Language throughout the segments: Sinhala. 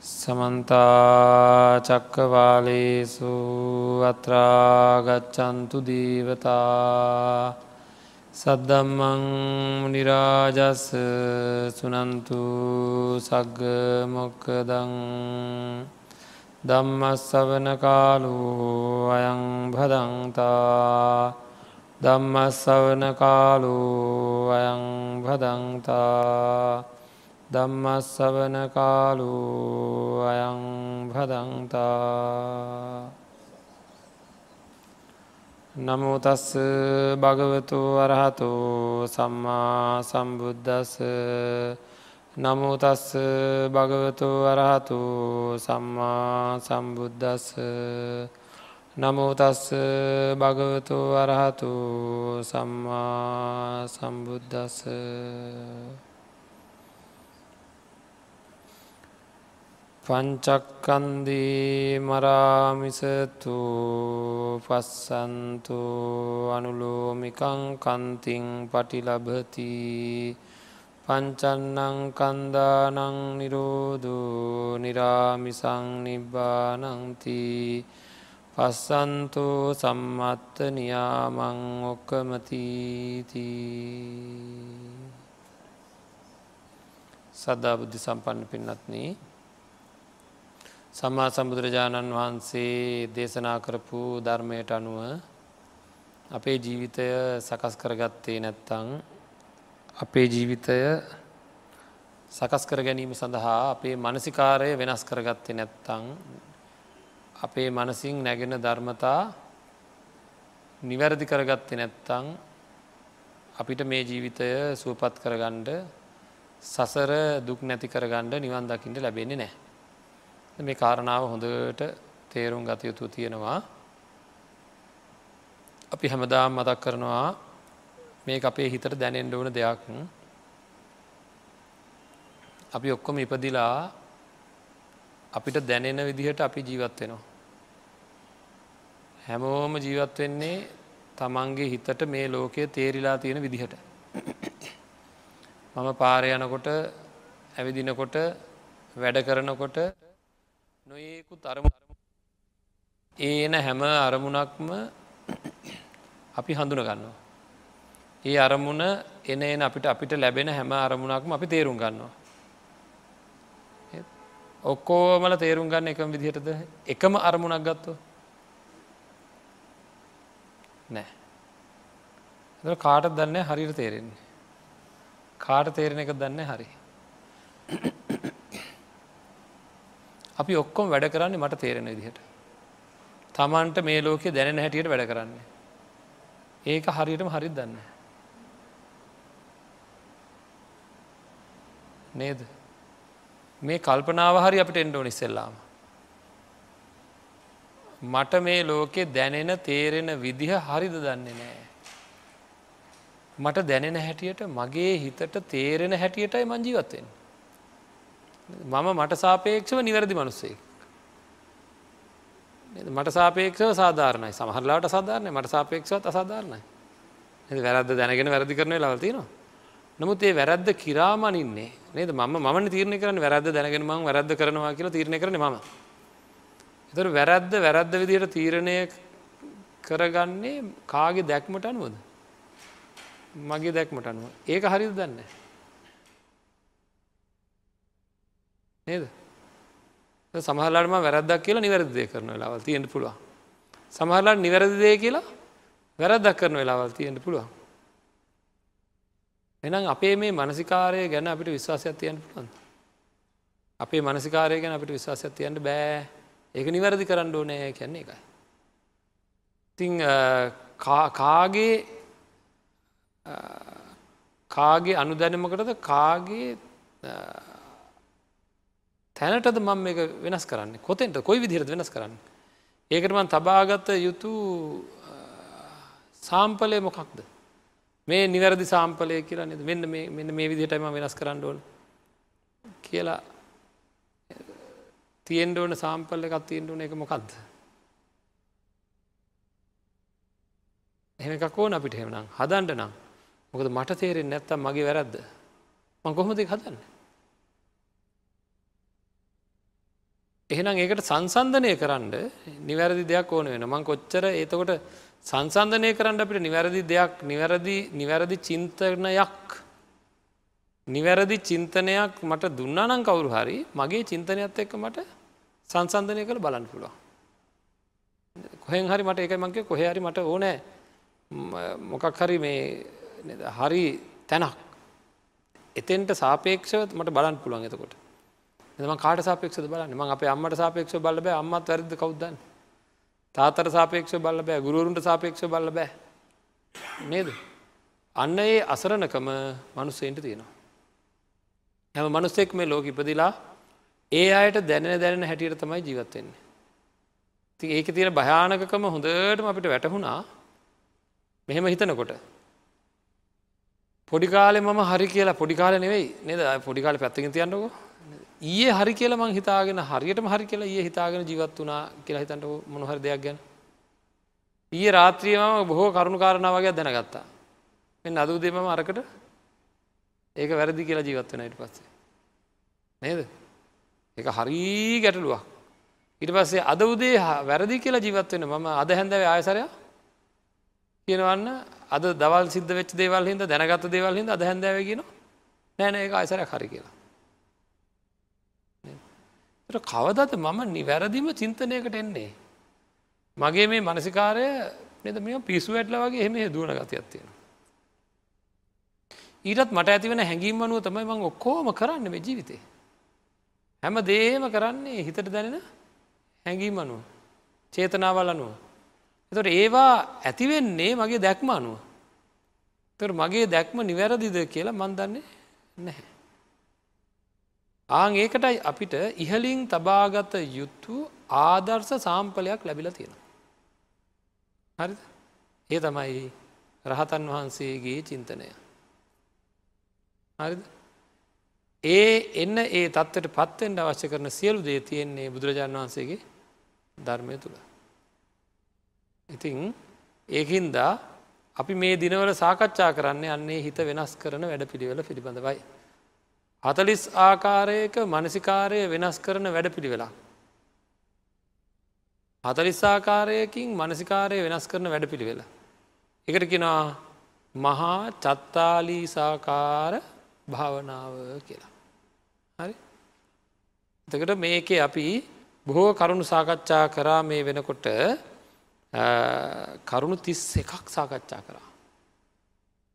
සමන්තාචක්කවාලේසු අත්‍රාගච්චන්තු දීවතා සද්දම්මං නිරාජස් සුනන්තු සග්ග මොක්කදං දම්මස්සවන කාලු අයං භදන්තා දම්මස්සවන කාලු අයං භදන්තා ධම්මස්සවන කාලු අයං පදන්තා නමුතස් භගවතු වරහතු සම්මා සම්බුද්ධස නමුතස් භගවතු වරහතු සම්මා සම්බුද්ධස නමුතස් භගවතු වරහතු සම්මා සම්බුද්ධස පංචක්කන්දී මරාමිසතු පස්සන්තු අනුලෝමිකං කන්තිං පටිලබති පංචන්නං කන්දානං නිරෝධු නිරාමිසං නිබ්බානංති පස්සන්තු සම්මත්ත නියාමං ඔක්කමතීතිී සදා බුද්ධි සම්පන්න පින්නත්නී සම්මා සම්බුදුරජාණන් වහන්සේ දේශනා කරපු ධර්මයට අනුව අපේ ජීවිතය සකස් කරගත්තේ නැත්තං අපේ ජීවිතය සකස් කර ගැනීම සඳහා අපේ මනසිකාරය වෙනස් කරගත්තේ නැත්තං අපේ මනසින් නැගෙන ධර්මතා නිවැරදි කරගත්තේ නැත්තං අපිට මේ ජීවිතය සුවපත් කරගණ්ඩ සසර දුක් නැති කරගණ්ඩ නිවන් දකිින්ට ලැබෙන්නේ නෑ. මේ කාරණාව හොඳට තේරුම් ගත යුතු තියෙනවා අපි හැමදාම් මතක් කරනවා මේ අපේ හිතට දැනෙන්ඩ ඕන දෙයක් අපි ඔක්කොම ඉපදිලා අපිට දැනෙන විදිහට අපි ජීවත් වෙනවා හැමෝම ජීවත් වෙන්නේ තමන්ගේ හිතට මේ ලෝකය තේරිලා තියෙන විදිහට මම පාරයනකොට ඇවිදිනකොට වැඩ කරනකොට නොයෙකු තරම ඒන හැම අරමුණක්ම අපි හඳුන ගන්නවා. ඒ අරමුණ එන එන අපිට අපිට ලැබෙන හැම අරමුණක්ම අපි තේරුම් ගන්නවා. ඔක්කෝමල තේරුම් ගන්න එකම විදිහටද එකම අරමුණක් ගත්තෝ නෑ කාට දන්න හරිට තේරෙන්නේ කාට තේරෙන එක දන්න හරි අපි ඔක්කොම වැඩ කරන්නේ මට තේරෙන විදිහට. තමන්ට මේ ලෝකෙ දැනෙන හැටියට වැඩ කරන්නේ. ඒක හරියටම හරිත් දන්න. නේද මේ කල්පනාව හරි අපිට එන්ඩෝ නිස්සෙල්ලාම. මට මේ ලෝකෙ දැනෙන තේරෙන විදිහ හරිද දන්නේ නෑ. මට දැනෙන හැටියට මගේ හිතට තේරෙන හැටියටයි මං ජීවත්වෙන්. මම මට සාපේක්ෂව නිවැරදි මනුස්සේ. මට සාපේක්ෂව සාධාරණයි සමහරලාට සාධාරණය මට සාපේක්ෂවත් අසාධාරණයි. වැරද්ද දැනගෙන වැරදි කරන ලවතිනවා. නමුත් ඒ වැරද්ද කිරාමනින්නේ නේද මම මන තීරණ කරන වැරද්ද දැනගෙන මං වැරද්ද කරනවා කියලා තීරණය කරන මම. එතර වැරද්ද වැරද්ද විදියට තීරණය කරගන්නේ කාගේ දැක්මට අනුවද. මගේ දැක්මට අනුව ඒක හරිද දන්නේ. නේද සමහලටම වැරදක් කියලා නිවැරදිදය කරන වෙලාවල් තියෙන්ට පුළුවන් සමහරලාට නිවැරදිදය කියලා වැරදක් කරන වෙලාවල් තියෙන්ට පුළුවන් එනම් අපේ මේ මනසිකාරය ගැන අපිට විශ්වාසයක් තියන්න පුළුවන් අපේ මනසිකාරය ගැන අපිට විශ්වාසයක් තියන්න බෑ ඒක නිවැරදි කරන්න ඕනෑ කියන්නේ එකයි තිං කාගේ කාගේ අනුදැනමකටද කාගේ තැනටද මම එක වෙනස් කරන්න කොතෙන්ට කොයි විදිරද වෙනස් කරන්න. ඒකටමන් තබාගත යුතු සාම්පලය මොකක්ද. මේ නිවැරදි සාම්පලය කියලා නද මෙන්න මෙන්න මේ විදිහටම වෙනස් කරන්න ඕන කියලා තියෙන්ට ඕන සාම්පල්ල එකත් තියෙන්ට ඕන එක මොකක්ද. එහෙම එකක් ඕන අපිට හෙමනම් හදන්ට නම් මොකද මට තේරෙන් නැත්තම් මගේ වැරද්ද මං කොහොමද හදන්න එහෙනම් ඒකට සංසන්ධනය කරන්න නිවැරදි දෙයක් ඕන වෙන මං කොච්චර ඒතකොට සංසන්ධනය කරන්න අපිට නිවැරදි දෙයක් නිවැරදි නිවැරදි චින්තනයක් නිවැරදි චින්තනයක් මට දුන්නනම් කවුරු හරි මගේ චින්තනයත් එක්ක මට සංසන්ධනය කළ බලන්න පුළුවන්. කොහෙන් හරි මට එක මංගේ කොහරි මට ඕනෑ මොකක් හරි මේ හරි තැනක් එතෙන්ට සාපේක්ෂව මට බලන් පුළුවන් එතකොට එතම කාට සාපේක්ෂද බලන්න මං අපේ අම්මට සාපේක්ෂ බල බෑ අම්මත් වැරද කවද්දන්න තාතර සාපේක්ෂ බල බෑ ගුරුවරුන්ට සාපේක්ෂ බල බෑ නේද අන්න ඒ අසරණකම මනුස්සේන්ට තියෙනවා හැම මනුස්සෙක් මේ ලෝක ඉපදිලා ඒ අයට දැනෙන දැනෙන හැටියට තමයි ජීවත්වෙන්නේ ති ඒක තියෙන භයානකම හොඳටම අපිට වැටහුණා මෙහෙම හිතනකොට පොඩිකාලෙ මම හරි කියලා පොඩිකාල නෙවෙයි නද පොඩිකාල පැත්තික තියන්නකෝ ඊයේ හරි කියල මං හිතාගෙන හරියටම හරි කියලා ඒ හිතාගෙන ජීවත් වනා කියලා හිතන්ට මොනහර දෙයක් ගැන. ඊය රාත්‍රියම බොහෝ කරුණු කාරණාවගේ දැනගත්තා. මෙ අදූදේම අරකට ඒක වැරදි කියලා ජීවත් වෙන ඉට පස්සේ. නේද එක හරී ගැටලුවක්. ඉට පස්සේ අද උදේ වැරදි කියලා ජීවත්වෙන මම අද හැඳව ආයසරය කියනවන්න අද දවල් සිද්ධ වෙච් දේවල් හිද දැනගත දේවල් හිද අද හැඳව කියෙන නෑන ඒ අයිසරයක් හරි කියලා. කවදද මම නිවැරදිම චින්තනයකට එන්නේ. මගේ මේ මනසිකාරය නද මෙ පිසු ඇටල වගේ එහෙම දුවන ගතියක් තියෙන. ඊටත් මට ඇතිවෙන හැඟීම් අනුව තමයි මං ඔක්කෝම කරන්න මේ ජීවිතේ. හැම දේම කරන්නේ හිතට දැනෙන හැඟීම් අනුව චේතනාවල් අනුව. එතට ඒවා ඇතිවෙන්නේ මගේ දැක්ම අනුව. තර මගේ දැක්ම නිවැරදිද කියලා මන් දන්නේ නැහැ. ආං ඒකටයි අපිට ඉහලින් තබාගත යුත්තු ආදර්ශ සාම්පලයක් ලැබිල තියෙන. හරි ඒ තමයි රහතන් වහන්සේගේ චින්තනය. හරිද? ඒ එන්න ඒ තත්වට පත්තෙන්ට අවශ්‍ය කරන සියලු දේ තියෙන්නේ බුදුරජාණන් වහන්සේගේ ධර්මය තුළ. ඉතිං ඒහින්දා අපි මේ දිනවල සාකච්ඡා කරන්නේ අන්නේ හිත වෙනස් කරන වැඩ පිළිවෙල පිළිබඳවයි. හතලිස් ආකාරයක මනසිකාරය වෙනස් කරන වැඩපිළිවෙලා. හතලිස් ආකාරයකින් මනසිකාරය වෙනස් කරන වැඩපිළිවෙලා. එකට කෙනා මහා චත්තාලීසාකාර භාවනාව කියලා. හරි එතකට මේකේ අපි බොහෝ කරුණු සාකච්ඡා කරා මේ වෙනකොට කරුණු තිස් එකක් සාකච්ඡා කරා.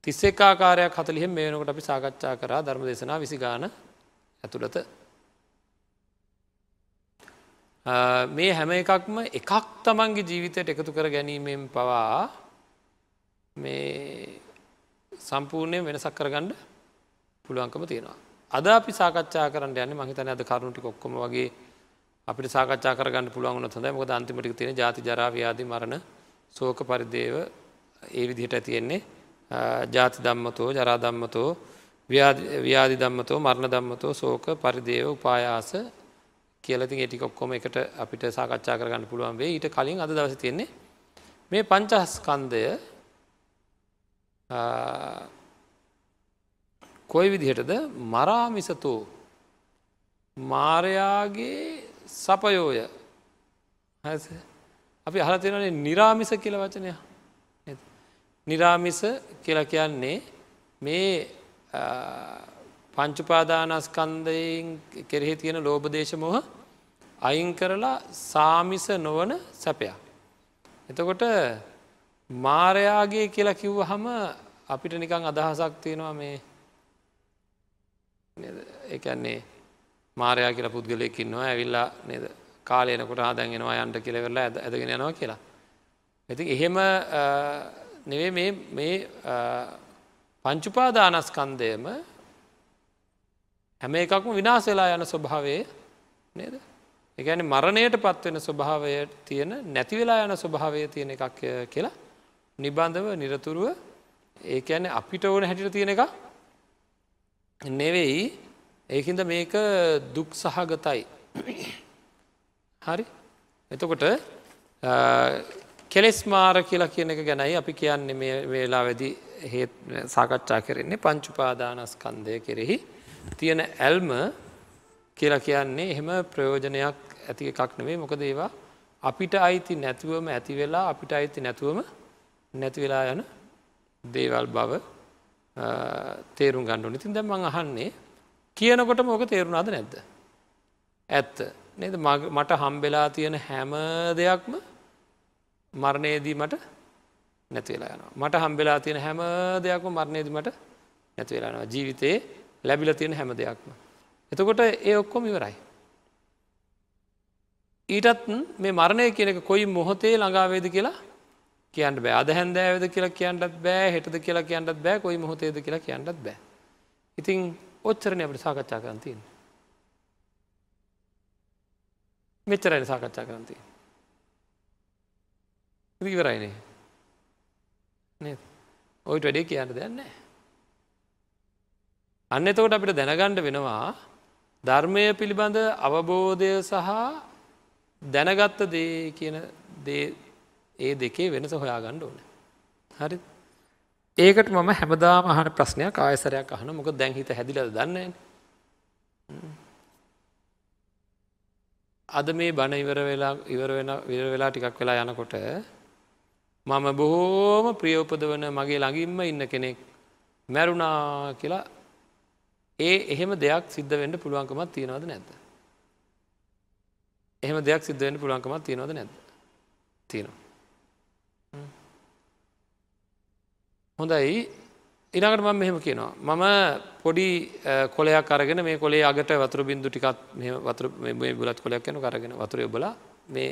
තිස්සෙක් ආකාරයක් හතලිහෙ මේනකට අපි සාකච්ඡා කරා ධර්ම දෙසනා විසි ගාන ඇතුළත මේ හැම එකක්ම එකක් තමන්ගේ ජීවිතයට එකතු කර ගැනීමෙන් පවා මේ සම්පූර්ණය වෙනසක් කරගණ්ඩ පුළුවන්කම තියෙනවා. අද අපි සාකච්ඡා කරන්න යන්න මහිතන අද කරුණටි කොක්කොම වගේ අපි සාකච්ා කරගන්න පුළුවන් හොඳ මොක අන්තිමටි තියෙන ජාති ජරාවයාදි මරණ සෝක පරිදේව ඒ විදිහට තියෙන්නේ ජාති දම්මතෝ ජරාදම්මතෝ ව්‍යාධි දම්මතෝ මරණ දම්මතෝ සෝක පරිදේව උපායාස කියලති ගෙටිකොක්කොම එකට අපිට සාකච්ඡා කරගන්න පුළුවන් වේ ඊට කලින් අද දවස තියෙන්නේ මේ පංචහස්කන්දය කොයි විදිහටද මරාමිසතෝ මාරයාගේ සපයෝය අපි හලතිරනේ නිරාමිස කියල වචනය නිරාමිස කියල කියන්නේ මේ පංචුපාදානස්කන්දයෙන් කෙරෙහි තියෙන ලෝබදේශමොහ අයින් කරලා සාමිස නොවන සැපයක්. එතකොට මාරයාගේ කියලා කිව්ව හම අපිට නිකං අදහසක් තියෙනවා මේ එකන්නේ මාරයා කියලා පුද්ගලයකින්නවා ඇවිල්ලා නද කාලයනකොට ආදැන්ගෙනවා යන්ට කියලවෙලා ඇදගෙන යනවා කියලා. ඉති එහෙම නෙවේ මේ මේ පංචුපාදානස්කන්දයම හැම එකක්ම විනාස වෙලා යන ස්වභාවේ නේද එකන මරණයට පත්වෙන ස්වභාවය තියෙන නැතිවෙලා යන ස්වභාවය තියෙන එකක් කියලා නිබන්ධව නිරතුරුව ඒකැන අපිට ඕන හැටිට තියෙන එක නෙවෙයි ඒහින්ද මේක දුක් සහගතයි හරි එතකොට කෙලෙස් මාර කියලා කියන එක ගැනයි අපි කියන්නේ මේ වේලා වැදි සාකච්ඡා කරන්නේ පංචුපාදානස්කන්දය කෙරෙහි තියෙන ඇල්ම කියලා කියන්නේ එහෙම ප්‍රයෝජනයක් ඇති එකක් නෙවේ මොකද ඒවා අපිට අයිති නැතිවම ඇති වෙලා අපිට අයිති නැතුවම නැතිවෙලා යන දේවල් බව තේරුම් ගණ්ඩු ඉතින් දැම් මං අහන්නේ කියනකොට මොක තේරුණාද නැද්ද ඇත්ත නද මට හම්බෙලා තියෙන හැම දෙයක්ම මරණයේදී මට නැතිවෙලා යනවා. මට හම්බෙලා තියෙන හැම දෙයක්ම මරණයේදී මට නැතිවෙලා යනවා. ජීවිතයේ ලැබිලා තියෙන හැම දෙයක්ම. එතකොට ඒ ඔක්කොම ඉවරයි. ඊටත් මේ මරණය කියන එක කොයි මොහොතේ ළඟාවේද කියලා කියන්න බෑ අද හැන්දෑවද කියලා කියන්නත් බෑ හෙටද කියලා කියන්නත් බෑ කොයි මොහොතේද කියලා කියන්නත් බෑ. ඉතින් ඔච්චරණ අපට සාකච්ඡා කරන්තින්. මෙච්චරයි සාකච්ඡා කරන්තිී. ඒක ඉවරයිනේ නේද ඔයිට වැඩේ කියන්න දෙයක් නැහැ අන්න එතකොට අපිට දැනගණ්ඩ වෙනවා ධර්මය පිළිබඳ අවබෝධය සහ දැනගත්ත දේ කියන ඒ දෙකේ වෙනස හොයා ගණ්ඩ ඕන හරි ඒකට මම හැමදා මහන ප්‍රශ්නයක් ආයසරයක් අහන මොක දැන්හිත හැදිලද දන්න අද මේ බණ ඉවර වෙලා ඉවර වෙන විර වෙලා ටිකක් වෙලා යනකොට මම බොහෝම ප්‍රියෝපදවන මගේ ළඟින්ම ඉන්න කෙනෙක් මැරුණා කියලා ඒ එහෙම දෙයක් සිද්ධ වෙන්ඩ පුළුවන්කමත් තියෙනවද නැත. එහෙම දෙයක් සිද්ධවෙන්න පුළුවන්කමත් තියෙනවද නැද තියෙනවා. හොඳයි ඉනකට මම මෙහෙම කියනවා. මම පොඩි කොලයක් අරගෙන මේ කොලේ අගට වතුර බින්දු ටිකත් වතුර බුලත් කොලයක් යන කරගෙන වතුරය බල මේ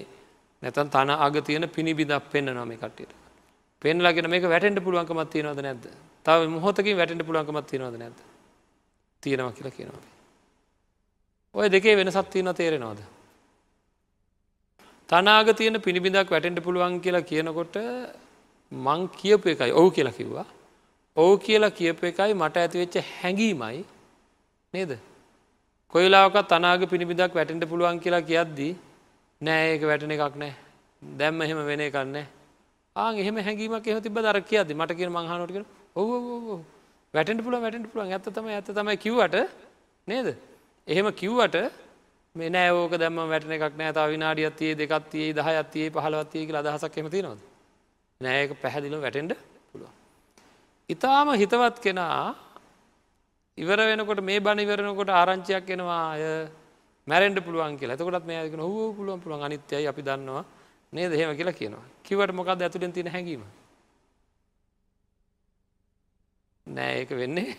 නැතන් තන අග තියෙන පිණිබිදක් පෙන්න්න නොම කටියට පෙන්ලාගෙන මේක වැටෙන්ට පුළුවන්කමත් තියනොද නැද තව මොහොතකින් වැටෙන්ට පුළුවන්කමත් තියනොද නැද තියෙනව කියලා කියනවා ඔය දෙකේ වෙනසත් තියන තේරෙනවාද තනාග තියෙන පිණිබිදක් වැටෙන්ට පුළුවන් කියලා කියනකොට මං කියපු එකයි ඔවු කියලා කිව්වා ඔවු කියලා කියපු එකයි මට ඇතිවෙච්ච හැඟීමයි නේද කොයිලාක තනාග පිණිබිදක් වැටෙන්ට පුළුවන් කියලා කියද්දී නෑ ඒක වැටන එකක් නෑ දැම්ම එහෙම වෙන එකන්නේ ආ එහෙම හැඟීමක් එහ තිබ දර කියද මට කියන මංහනොටක ඕ වැටෙන් පුල වැටෙන් පුලන් ඇතම ඇතම කිවට නේද එහෙම කිව්වට මෙන ඕක දැම වැටන එකක් නෑ තාව විනාඩියත්තියේ දෙකත්තියේ දහයත්තියේ පහලවත්තියක අදහසක් එමති නොද නෑක පැහැදිල වැටෙන්ඩ පුළුවන්. ඉතාම හිතවත් කෙනා ඉවර වෙනකොට මේ බනිවරනකොට ආරංචියක් එෙනවා අය මැරෙන්ට පුළුවන් කියලා තකොටත් මේක හෝ පුළුවන් පුළුවන් අනිත්‍යයි අපි දන්නවා නේ දෙහෙම කියලා කියනවා කිවට මොකක්ද ඇතුළෙන් තියෙන හැඟීම නෑ ඒක වෙන්නේ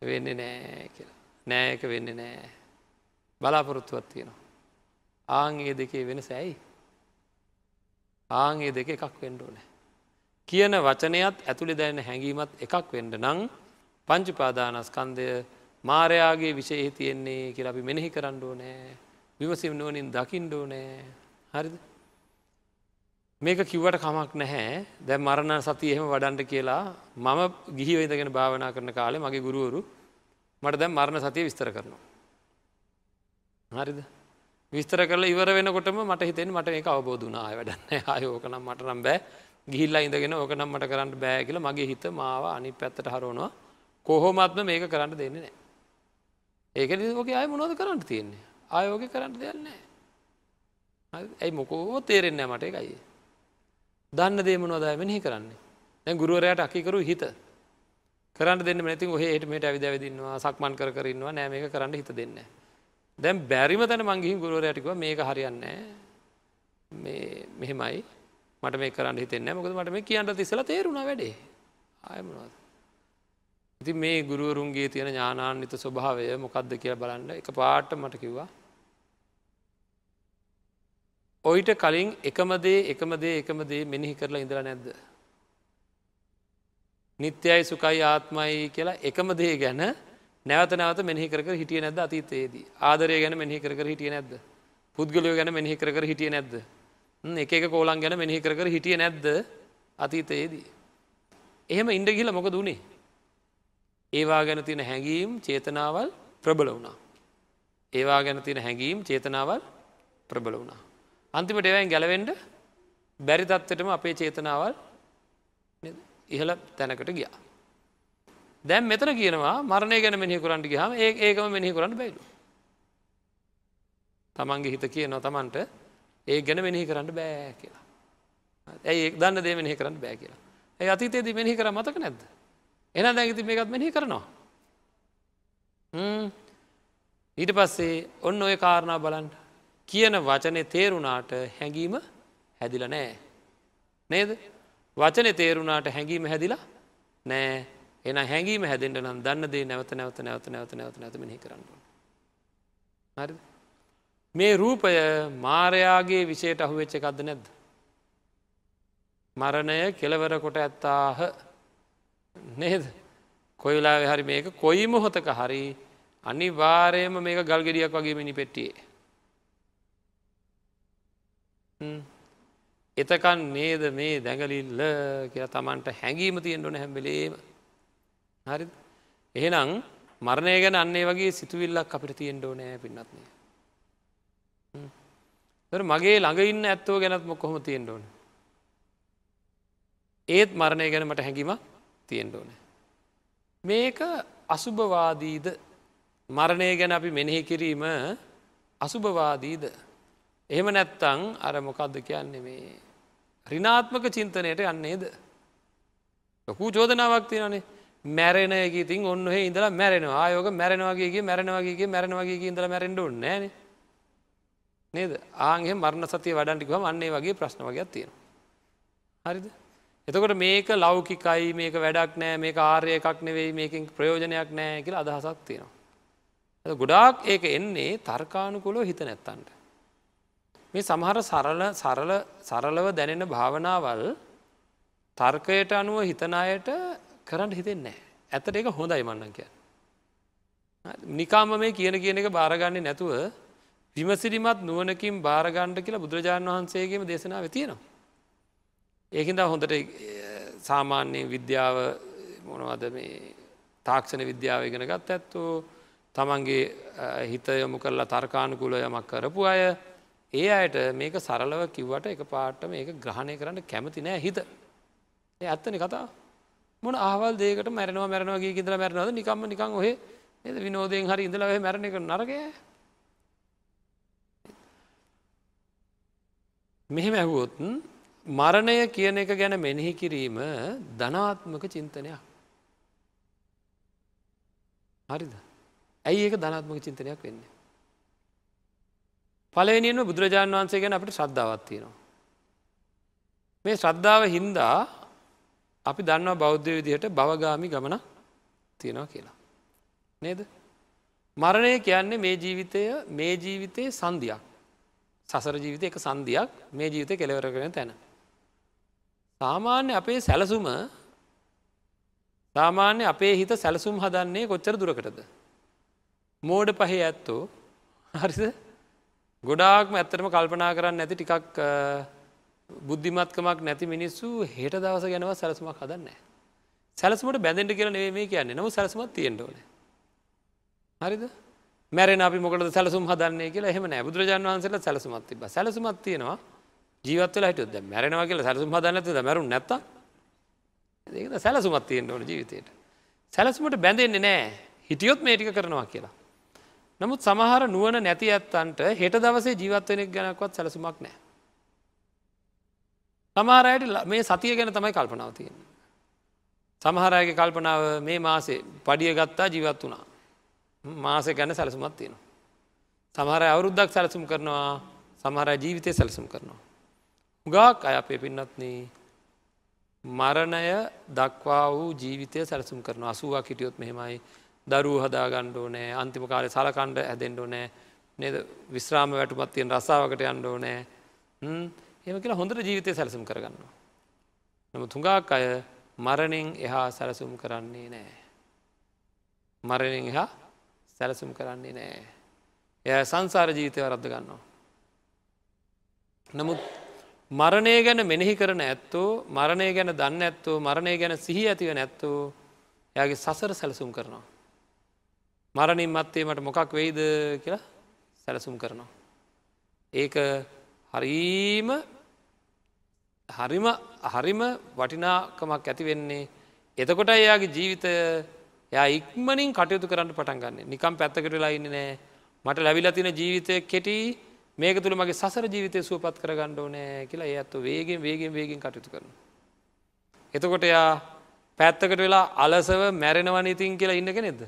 වෙන්නේ නෑ කියලා නෑ ඒක වෙන්නේ නෑ බලාපොරොත්තුවත් තියෙනවා ආංගේ දෙකේ වෙන සැයි ආංගේ දෙක එකක් වෙන්ඩෝ නෑ කියන වචනයත් ඇතුළි දැන හැඟීමත් එකක් වෙන්ඩ නං පංචිපාදානස්කන්දය මාරයාගේ විශේහි තියෙන්නේ කිය අපි මෙනෙහි කරන්නඩෝ නෑ විමසිම් නුවනින් දකිින්ඩෝ නෑ හරිද මේක කිව්වට කමක් නැහැ දැ මරණ සති එහෙම වඩන්ට කියලා මම ගිහිවේදගෙන භාවනා කරන කාලේ මගේ ගුරුවරු මට දැම් මරණ සතිය විස්තර කරනවා හරිද විස්තර කල ඉවර වෙනකොටම මට හිතෙන් මට මේ අවබෝධනා වැඩන්න ආයෝකනම් මට නම් බෑ ගිහිල්ලා ඉඳගෙන ඕකනම් මට කරන්න බෑ කියල මගේ හිත මාව අනි පැත්තට හරුණවා කොහොමත්ම මේක කරන්න දෙන්නේ නෑ ඒකනි ෝක අය මොනොද කරන්න තියෙන්නේ ආයෝග කරන්න දෙයන්නේ ඇයි මොකෝ තේරෙන්නේ මට එකයි දන්න දේම නොදාය මෙහි කරන්නේ දැ ගුරුවරයට අකිකරු හිත කරන්න දෙන්න නැති හට මේට ඇවිද ඇවිදින්නවා සක්මන් කරන්නවා නෑම එක කරන්න හිත දෙන්න දැම් බැරිම තැන මංගිහි ගුරුවරයටක මේක හරියන්නේ මෙහෙමයි මට මේ කරන්න හිතෙන්න මොකද මට මේ කියන්න තිසලා තේරුණා වැඩේ ආයමනවාද ඉතින් මේ ගුරුවරුන්ගේ තියෙන ඥානාන්විත ස්වභාවය මොකක්ද කියලා බලන්න එක පාට මට කිව්වා. ඔයිට කලින් එකමදේ එකමදේ එකමදේ මෙනිහි කරලා ඉඳලා නැද්ද. නිත්‍යයි සුකයි ආත්මයි කියලා එකමදේ ගැන නැවත නැවත මෙහි කර හිටිය නැද අතීතයේදී ආදරය ගැන මෙහි කර හිටිය නැද්ද. පුද්ගලයෝ ගැන මෙහි කර හිටිය නැද්ද. එක එක කෝලන් ගැන මෙහි කර හිටිය නැද්ද අතීතයේදී. එහෙම ඉන්ඩ ගිල මොක දුණේ ඒවා ගැන තියෙන හැඟීම් චේතනාවල් ප්‍රබල වුණා. ඒවා ගැන තියෙන හැඟීම් චේතනාවල් ප්‍රබල වුණා. අන්තිමට එවයින් ගැලවෙන්ඩ බැරි තත්වටම අපේ චේතනාවල් ඉහළ තැනකට ගියා. දැම් මෙතන කියනවා මරණය ගැන මෙහි කරන්ට ගහම ඒ ඒකම මෙහි කරන්න බැලු. තමන්ගේ හිත කිය නො තමන්ට ඒ ගැන මෙනෙහි කරන්න බෑ කියලා. ඇයි දන්න දේ මෙහි කරන්න බෑ කියලා. ඒ අතීතයේදී මෙහි කර මතක නැද්ද. එන දැගති මේකත් මෙහි කරනවා. ඊට පස්සේ ඔන්න ඔය කාරණා බලන්ට කියන වචනය තේරුණාට හැඟීම හැදිල නෑ. නේද වචනය තේරුණාට හැඟීම හැදිලා නෑ එන හැඟීම හැදෙන්ට නම් දන්නදේ නැවත නැවත නැවත නැවත නැවත නැතමහි කරන්න. හරි මේ රූපය මාරයාගේ විෂයට අහුවෙච්ච එකක්ද නැද්ද. මරණය කෙලවරකොට ඇත්තාහ නේද කොයිලා හරි මේක කොයි මොහොතක හරි අනි වාරයම මේක ගල් ගෙඩියක් වගේ මිනි පෙට්ටියේ එතකන් නේද මේ දැඟලිල්ල කියලා තමන්ට හැඟීම තියෙන් ඕන හැම්බෙලේම හරි එහෙනම් මරණය ගැන අන්නේ වගේ සිතුවිල්ලක් අපිට තියෙන්ට ඕනෑ පින්නත්නේ මගේ ළඟ ඉන්න ඇත්තෝ ගැනත්ම කොහොම තියෙන්ට ඕන ඒත් මරණය ගැනමට හැකිීමක් තියෙන්ට ඕන. මේක අසුභවාදීද මරණය ගැන අපි මෙනෙහි කිරීම අසුභවාදීද. එහෙම නැත්තං අර මොකක්ද කියන්නේ මේ. රිනාත්මක චින්තනයට යන්නේද. ලොකු චෝදනාවක් තියනේ මැරෙන ගීතින් ඔන්න ඉඳලා මැරෙනවා ආයෝක මැරෙනවාගේගේ මැරෙනවාගේගේ මැරෙනවාගේ ඉඳල මැරෙන්ඩ නෑන නේද ආගේ මරණ සතිය වඩන්ටිකම අන්නේ වගේ ප්‍රශ්න වගයක් තියෙනවා. හරිද? එතකොට මේක ලෞකිකයි මේක වැඩක් නෑ මේ ආර්ය එකක් නෙවෙයි මේකින් ප්‍රයෝජනයක් නෑ කියල අදහසක් තියෙනවා. ගොඩාක් ඒක එන්නේ තර්කානුකුලෝ හිත නැත්තන්ට. මේ සමහර සරලව දැනෙන භාවනාවල් තර්කයට අනුව හිතනයට කරන්න හිතෙන්නේ ඇතට එක හොඳයි මන්නන් කිය. නිකාම මේ කියන කියන එක භාරගන්නේ නැතුව විමසිරිමත් නුවනකින් භාරගණ්ඩ කියලා බුදුරජාණන් වහන්සේගේම දේශනාව තියෙනවා. ඒකෙන්ද හොඳට සාමාන්‍යයෙන් විද්‍යාව මොනවද මේ තාක්ෂණ විද්‍යාව ඉගෙන ගත් ඇත්තෝ තමන්ගේ හිත යොමු කරලා තර්කානුකුල යමක් කරපු අය ඒ අයට මේක සරලව කිව්වට එක පාට්ට මේක ග්‍රහණය කරන්න කැමති නෑ හිත ඒ ඇත්තන කතා මොන ආවල් දේකට මැරනවා මැරනවාගේ ඉදල මැරනවද නිකම්ම නිකං ඔහේ එද විනෝදයෙන් හරි ඉඳලවෙ මැරණ එක නරකය මෙහෙම ඇහුවොත්න් මරණය කියන එක ගැන මෙනෙහි කිරීම ධනාත්මක චින්තනයක්. හරිද. ඇයි ඒක ධනාත්මක චින්තනයක් වෙන්න. පලනියම බුදුරජාණන් වන්සේ ගැන අපට ශ්‍රද්ධාවත් තියෙනවා. මේ ශ්‍රද්ධාව හින්දා අපි දන්නවා බෞද්ධ විදිහට බවගාමි ගමන තියෙනවා කියලා. නේද. මරණය කියන්නේ මේ ජීවිතය මේ ජීවිතයේ සන්ධයක්. සසර ජීවිතය එක සන්ධයක් මේ ජීවිතය කෙලවරගෙන තැන. සාමාන්‍ය අපේ සැලසුම සාමාන්‍ය අපේ හිත සැලසුම් හදන්නේ කොච්චර දුරකටද. මෝඩ පහේ ඇත්තෝ හරිද ගොඩාක්ම ඇත්තරම කල්පනා කරන්න නැති ටිකක් බුද්ධිමත්කමක් නැති මිනිස්සු හෙට දවස ගැනව සැලසුමක් හදන්න. සැලසුමට බැඳෙන්ට කියල නේ මේ කියන්නේ නමු සැලසුමත් තියෙන්ටඕන. හරිද මැරෙන අපි මොකට සැලසුම් හදන්නේ කියලා එහෙම නෑ බුදුරජාන් වහන්සේලා සැලසුමත් තිබ සැලසුමත් තියෙනවා ජීවත්වල හිටුත් ද මැරෙනවා කියලා සැලසුම් හදන්නතුද මැරුන් නැත්ත ඒක සැලසුමත් තියෙන්ට ඕන ජීවිතයට සැලසුමට බැඳෙන්නේ නෑ හිටියොත් මේටික කරනවා කියලා. නමුත් සමහර නුවන නැති ඇත්තන්ට හෙට දවසේ ජීවත්වෙනෙක් ගැනක්වත් සැලසුමක් නෑ. සමහරයට මේ සතිය ගැන තමයි කල්පනාව තියෙන. සමහරයගේ කල්පනාව මේ මාසේ පඩිය ගත්තා ජීවත් වුණා. මාස ගැන සැලසුමත් තියෙනවා. සමහර අවුරුද්දක් සැලසුම් කරනවා සමහර ජීවිතය සැලසුම් කරනවා. ගාක් අය අපේ පෙන්නත්නේ මරණය දක්වා වූ ජීවිතය සැලසුම් කරන අසුවා කිටියොත් මෙහෙමයි දරූ හදාගණ්ඩෝ නෑ අන්තිමකාරය සලකණ්ඩ ඇදෙන්ඩෝ නෑ නද විශ්‍රාම වැටුමත්තියෙන් රසාාවකට යන්ඩෝ නෑ එම කියලා හොඳට ජීවිතය සැලසුම් කරගන්නවා. නම තුඟාක් අය මරණින් එහා සැලසුම් කරන්නේ නෑ. මරණින් එහා සැලසුම් කරන්නේ නෑ. එය සංසාර ජීවිතය වරද්ද ගන්නවා. නමුත් මරණය ගැන මෙනෙහි කරන ඇත්තෝ මරණය ගැන දන්න ඇත්තෝ මරණය ගැන සිහි ඇතිව නැත්තෝ එයාගේ සසර සැලසුම් කරනවා. මරණින් මත්තේ මට මොකක් වෙයිද කියලා සැලසුම් කරනවා. ඒක හරීම හරිම හරිම වටිනාකමක් ඇති වෙන්නේ එතකොට එයාගේ ජීවිතය එයා ඉක්මනින් කටයුතු කරන්න පටන් ගන්න නිකම් පැත්තකටලා ඉන්න නෑ මට ලැවිලා තින ජීවිතය කෙටී මේක තුළ මගේ සසර ජීවිතය සුවපත් කරගණ්ඩ ඕනෑ කියලා ඒ ඇත්තු වේගෙන් වේගෙන් වේගෙන් කටයුතු කරන. එතකොට යා පැත්තකට වෙලා අලසව මැරෙනවන ඉතින් කියලා ඉන්න කෙනෙද.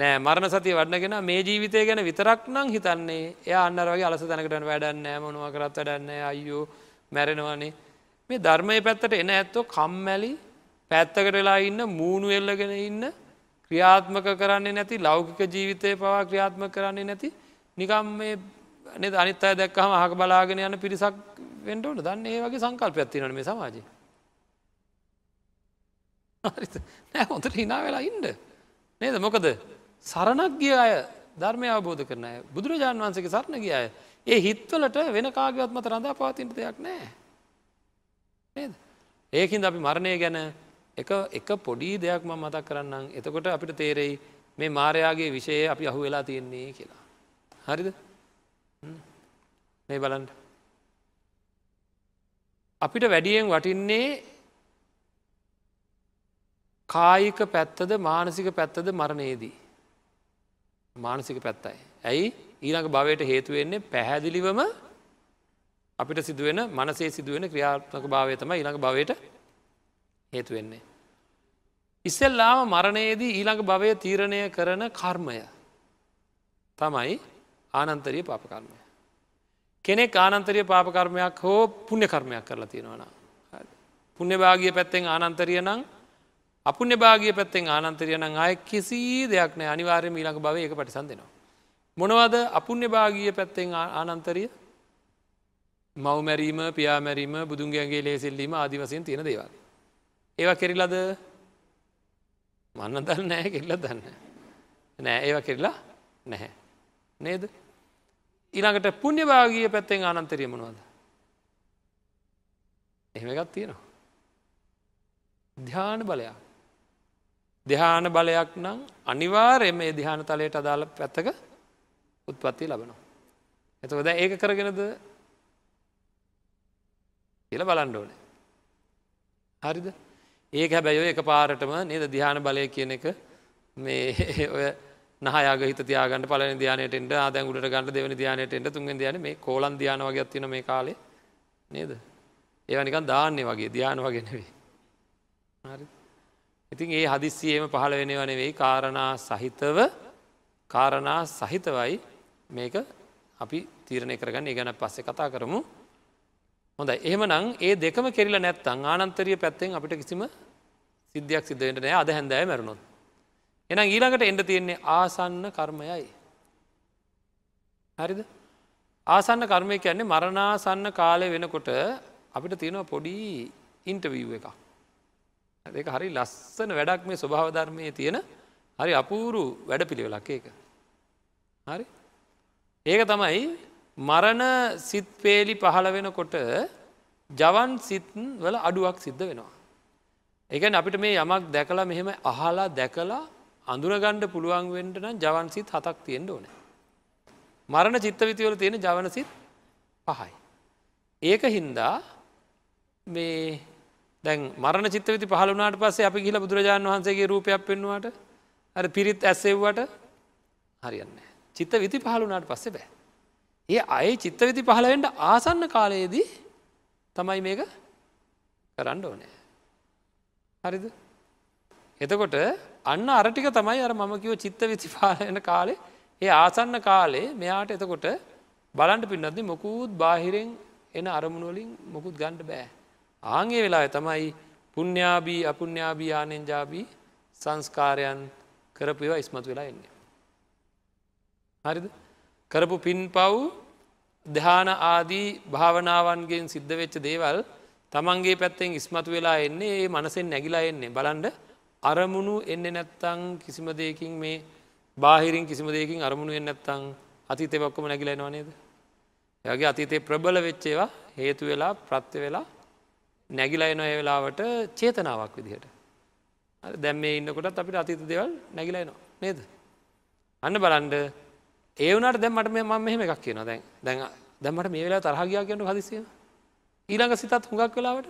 නෑ මරණ සතිය වඩනගෙන මේ ජීවිතය ගැන විතරක් නං හිතන්නේ එය අන්නරගේ අලස තැනකට වැඩන්න මොනවා කරත් වැඩන්න අයෝ මැරෙනවනේ මේ ධර්මය පැත්තට එන ඇත්තෝ කම්මැලි පැත්තකට වෙලා ඉන්න මූුණු එල්ලගෙන ඉන්න ක්‍රියාත්මක කරන්නේ නැති ලෞකික ජීවිතය පවා ක්‍රියාත්ම කරන්නේ නැති නිකම් මේ නි අනිත් අය දැක්කහම හක බලාගෙන යන පිරිසක් වෙන්ටවට දන්න ඒ වගේ සංකල්ප ඇත්තිනට මේ සමාජය නෑ හොතට හිනා වෙලා ඉන්ඩ නේද මොකද සරණක් ගිය අය ධර්මය අවබෝධ කරන අය බුදුරජාණන් වන්සක සරණ ගිය අය ඒ හිත්වලට වෙන කාගවත් මත රඳා පාතින්ට දෙයක් නෑ නේද ඒකින් අපි මරණය ගැන එක එක පොඩි දෙයක් ම මතක් කරන්නම් එතකොට අපිට තේරෙයි මේ මාරයාගේ විෂය අපි අහු වෙලා තියෙන්නේ කියලා හරිද මේ බලන්ට. අපිට වැඩියෙන් වටින්නේ කායික පැත්තද මානසික පැත්තද මරණයේදී. මානසික පැත්තයි. ඇයි ඊළඟ භවයට හේතුවෙන්නේ පැහැදිලිවම අපිට සිදුවෙන මනසේ සිදුවෙන ක්‍රියාත්මක භාවය තම ඊළඟ භවයට හේතුවෙන්නේ. ඉස්සෙල්ලාම මරණයේදී ඊළඟ භවය තීරණය කරන කර්මය තමයි ආනන්තරිය පාපකර්මය. කෙනෙක් ආනන්තරිය පාපකර්මයක් හෝ පුුණ්‍ය කර්මයක් කරලා තියෙනවන. පුුණ්‍ය භාගිය පැත්තෙන් ආනන්තරිය නං අපපුුණ්‍ය භාගිය පැත්තෙන් ආනන්තරිය නං ආය කිසි දෙයක් නෑ අනිවාර්ය මීලක භව එක පටිසන් දෙෙනවා. මොනවද අපපුුණ්‍ය භාගිය පැත්තෙන් ආනන්තරිය මවමැරීම පියාමැරීම බුදුන්ගේගේ ලේසිල්ලීම ආදිවසයෙන් තියෙන දේවල්. ඒවා කෙරිලද මන්න දන්න නෑ කෙල්ල දන්න. නෑ ඒවා කෙරලා නැහැ. නේද? ඊළඟට පුුණ්්‍යභාගිය පැත්තෙන් ආනන්තරයමනවාද. එහෙම එකත් තියෙනවා. ධ්‍යාන බලයක්. දෙහාන බලයක් නම් අනිවාර්ය මේ දිහාන තලයට අදාළ පැත්තක උත්පත්ති ලබනවා. එතකොද ඒක කරගෙනද කියල බලන්ඩ ඕන. හරිද ඒක හැබැයෝ එක පාරටම නද දිහාන බලය කියන එක මේ ඔය නහයාග හිත තියාගන්න පලන ධ්‍යානයටෙන්ට ආදැන් උඩට ගන්න දෙවනි ධ්‍යානයටෙන්ට තුන්ෙන් ධ්‍යාන මේ කෝලන් ධ්‍යාන වගේ අත්තින මේ කාලේ නේද ඒවනිකන් දාන්නේ වගේ ධ්‍යාන වගෙනවේ හරි ඉතින් ඒ හදිස්සියම පහළ වෙනවනෙවෙයි කාරණා සහිතව කාරණා සහිතවයි මේක අපි තීරණය කරගන්න ගැන පස්සෙ කතා කරමු හොඳ එහමනම් ඒ දෙකම කෙරලා නැත්තං ආනන්තරිය පැත්තෙන් අපිට කිසිම සිද්ධයක් සිද්ධවෙන්ට නෑ අද හැඳෑ මැරුණොත් එනම් ඊළඟට එඩ තියෙන්නේ ආසන්න කර්මයයි. හරිද ආසන්න කර්මය කියන්නේ මරණාසන්න කාලය වෙනකොට අපිට තියෙනවා පොඩි ඉන්ටවීව් එකක්. දෙක හරි ලස්සන වැඩක් මේ ස්වභාවධර්මය තියෙන හරි අපූරු වැඩ පිළිවෙලක් ඒක. හරි ඒක තමයි මරණ සිත්පේලි පහළ වෙනකොට ජවන් සිත්න් වල අඩුවක් සිද්ධ වෙනවා. එකන් අපිට මේ යමක් දැකලා මෙහෙම අහලා දැකලා අඳුරගණ්ඩ පුළුවන් වෙන්ට නම් ජවන්සිත් හතක් තියෙන්ට ඕන. මරණ චිත්තවිතිවල තියෙන ජවනසිත් පහයි. ඒක හින්දා මේ දැන් මරණ චිත්තවිති පහළුනාට පස්සේ අපි කියල බුදුරජාණන් වහන්සේගේ රූපයක් පෙන්වාට අර පිරිත් ඇසෙව්වට හරියන්න. චිත්ත විති පහළුනාට පස්සේ බෑ. ඒ අයි චිත්තවිති පහළවෙන්ට ආසන්න කාලයේදී තමයි මේක කරන්න ඕනෑ. හරිද? එතකොට අන්න අරටික තමයි අර මම කිව චිත්ත විසි පාලයන කාලේ ඒ ආසන්න කාලේ මෙයාට එතකොට බලන්ට පින්නත්ති මොකුත් බාහිරෙන් එන අරමුණුවලින් මොකුත් ගණ්ඩ බෑ. ආගේ වෙලා තමයි පුුණ්ඥාබී අපුුණ්ඥාබී ආනෙන්ජාබී සංස්කාරයන් කරපුවා ඉස්මතු වෙලා එන්නේ. හරිද කරපු පින් පව් දෙහාන ආදී භාවනාවන්ගෙන් සිද්ධ වෙච්ච දේවල් තමන්ගේ පැත්තෙන් ඉස්මතු වෙලා එන්නේ ඒ මනසෙන් නැගිලා එන්නේ බලන්ඩ අරමුණු එන්නේ නැත්තං කිසිම දෙයකින් මේ බාහිරින් කිසිම දෙයකින් අරමුණු එන්න නැත්තං අතිතේ ඔක්කොම නැගිලෙනවා නේද. යගේ අතීතේ ප්‍රබල වෙච්චේවා හේතු වෙලා ප්‍රත්්‍ය වෙලා නැගිලා එන ඒ වෙලාවට චේතනාවක් විදිහට. දැම් මේ ඉන්නකොටත් අපිට අතීත දෙවල් නැගිලා එනවා නේද. අන්න බලන්ඩ ඒවනට දැමට මේ මම මෙහම එකක් කියන දැන් දැන් දැමට මේ වෙලා තරහගයා කියන්නු හදිසිය ඊළඟ සිතත් හුඟක් වෙලාවට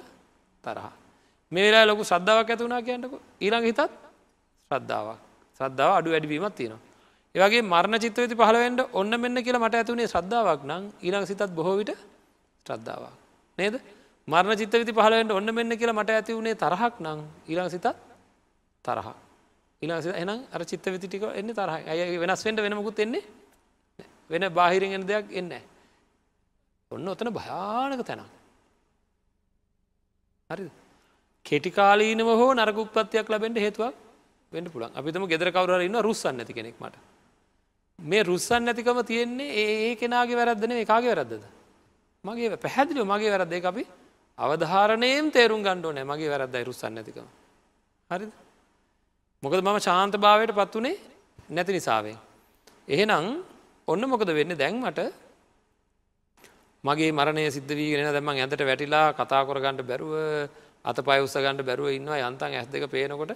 තරහා. මේලා ලොකු සද්ධාවක් ඇතුනා කියන්නක ඊළඟ හිතත් ශ්‍රද්ධාවක් ශ්‍රද්ධාව අඩු වැඩිවීමත් තියෙනවා ඒවගේ මරණ චිත්තවිති පහළවෙන්ට ඔන්න මෙන්න කියලා මට ඇතුනේ ශ්‍රද්ධාවක් නම් ඊළඟ සිතත් බොහෝවිට ශ්‍රද්ධාවක් නේද මරණ චිත්තවිති පහළවෙන්ට ඔන්න මෙන්න කියලා මට ඇති වුණේ තරහක් නම් ඊළඟ සිතත් තරහ ඊළඟ සිත එනම් අර චිත්තවිති ටික එන්නේ තරහ ඇය වෙනස් වෙන්ට වෙනමකුත් එන්නේ වෙන බාහිරෙන් එන දෙයක් එන්න ඔන්න ඔතන භයානක තැනක් හරිද කෙටිකාලීනව හෝ නරක උපත්යක් ලබෙන්ට හේතුවක් වෙන්ඩ පුළන් අපිතම ගෙදර කවරන්න රුස්සන්න ඇති කෙනෙක් මට මේ රුස්සන් නැතිකම තියෙන්නේ ඒ කෙනගේ වැරද්දන එකගේ වැරද්දද මගේ පැහැදිලි මගේ වැරද්දේ අපි අවධාරණයෙන් තේරුම් ගණ්ඩෝනෑ මගේ වැරද්දයි රුස්සන් නැතිකම හරිද මොකද මම ශාන්ත භාවයට පත් වනේ නැති නිසාවේ. එහෙනම් ඔන්න මොකද වෙන්න දැන් මට මගේ මරණය සිද්ධ වීගෙන දැම ඇතට වැටිලා කතා කොරගන්නට බැරුව අත පය උස්සගන්න බැරුව ඉන්නවා යන්තන් ඇස් දෙක පේනකොට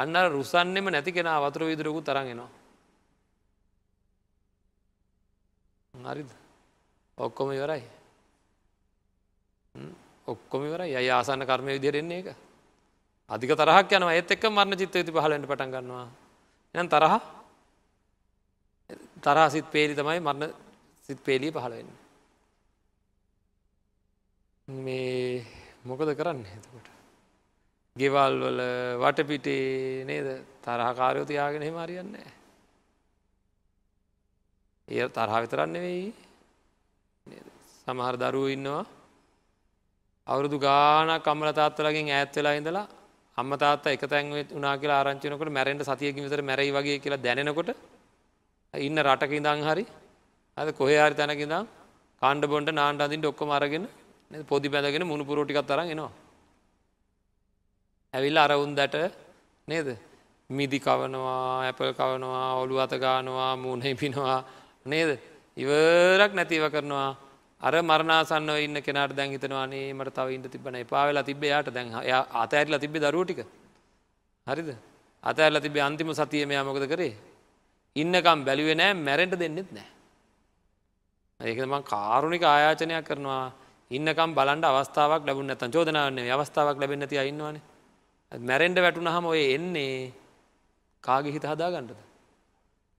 අන්න රුසන්නෙම නැති කෙන වතුර විදුරකු තරගෙනවා. හරිද ඔක්කොම ඉවරයි ඔක්කොම ඉවර යයි ආසන්න කර්මය විදිරෙන්නේ එක අධික තරහක් යන ඇත් එක් මරණ චිත්ත ඇති පහලට පටන් ගන්නවා එනම් තරහ තරහ සිත් පේලි තමයි මරණ සිත් පේලී පහලවෙන්න මේ මොකද කරන්න එතකොට. ගෙවල්වල වටපිටේ නේද තරහකාරයෝතියාගෙන හෙමරියන්න. ඒ තරහ විතරන්න වෙයි සමහර දරුව ඉන්නවා අවුරුදු ගාන කම්මල තාත්තලගෙන් ඈත් වෙලා ඉඳලා අම්ම තාත්ත එක තැන් වනා කියලා ආරංචිනකොට මැරෙන්ට සතියකින් විතර මැරයි වගේ කියලා දැනෙනකොට ඉන්න රටක ඉඳං හරි අද කොහේ හරි තැනකිඳම් කාණ්ඩ බොන්ඩ නාන්ට අඳින්ට ඔක්කොම අරගෙන පොදි බැඳගෙන මුණුපුරෝ ටිකක් තරන් එනවා. ඇවිල්ලා අරවුන් දැට නේද මිදි කවනවා ඇපල් කවනවා ඔලු අතගානවා මූුණහි පිනවා නේද ඉවරක් නැතිව කරනවා අර මරණසන්න ඉන්න කෙනට දැන් හිතනවානේ මට තව ඉට තිබන පාවෙලා තිබේ යාට දැන් අතඇරලා තිබේ දරුවටික හරිද අතඇරලා තිබේ අන්තිම සතිය මෙයා මොකද කරේ ඉන්නකම් බැලිුවේ නෑ මැරෙන්ට දෙන්නෙත් නෑ ඒකම කාරුණික ආයාචනයක් කරනවා ඉන්නකම් බලන්ඩ අවස්ථාවක් ලැබුණ නැතන් චෝදනාවන්නේ අවස්ථාවක් ලැබෙන නැති ඉන්නවාන මැරෙන්ඩ වැටුණහම ඔය එන්නේ කාගේ හිත හදාගන්නද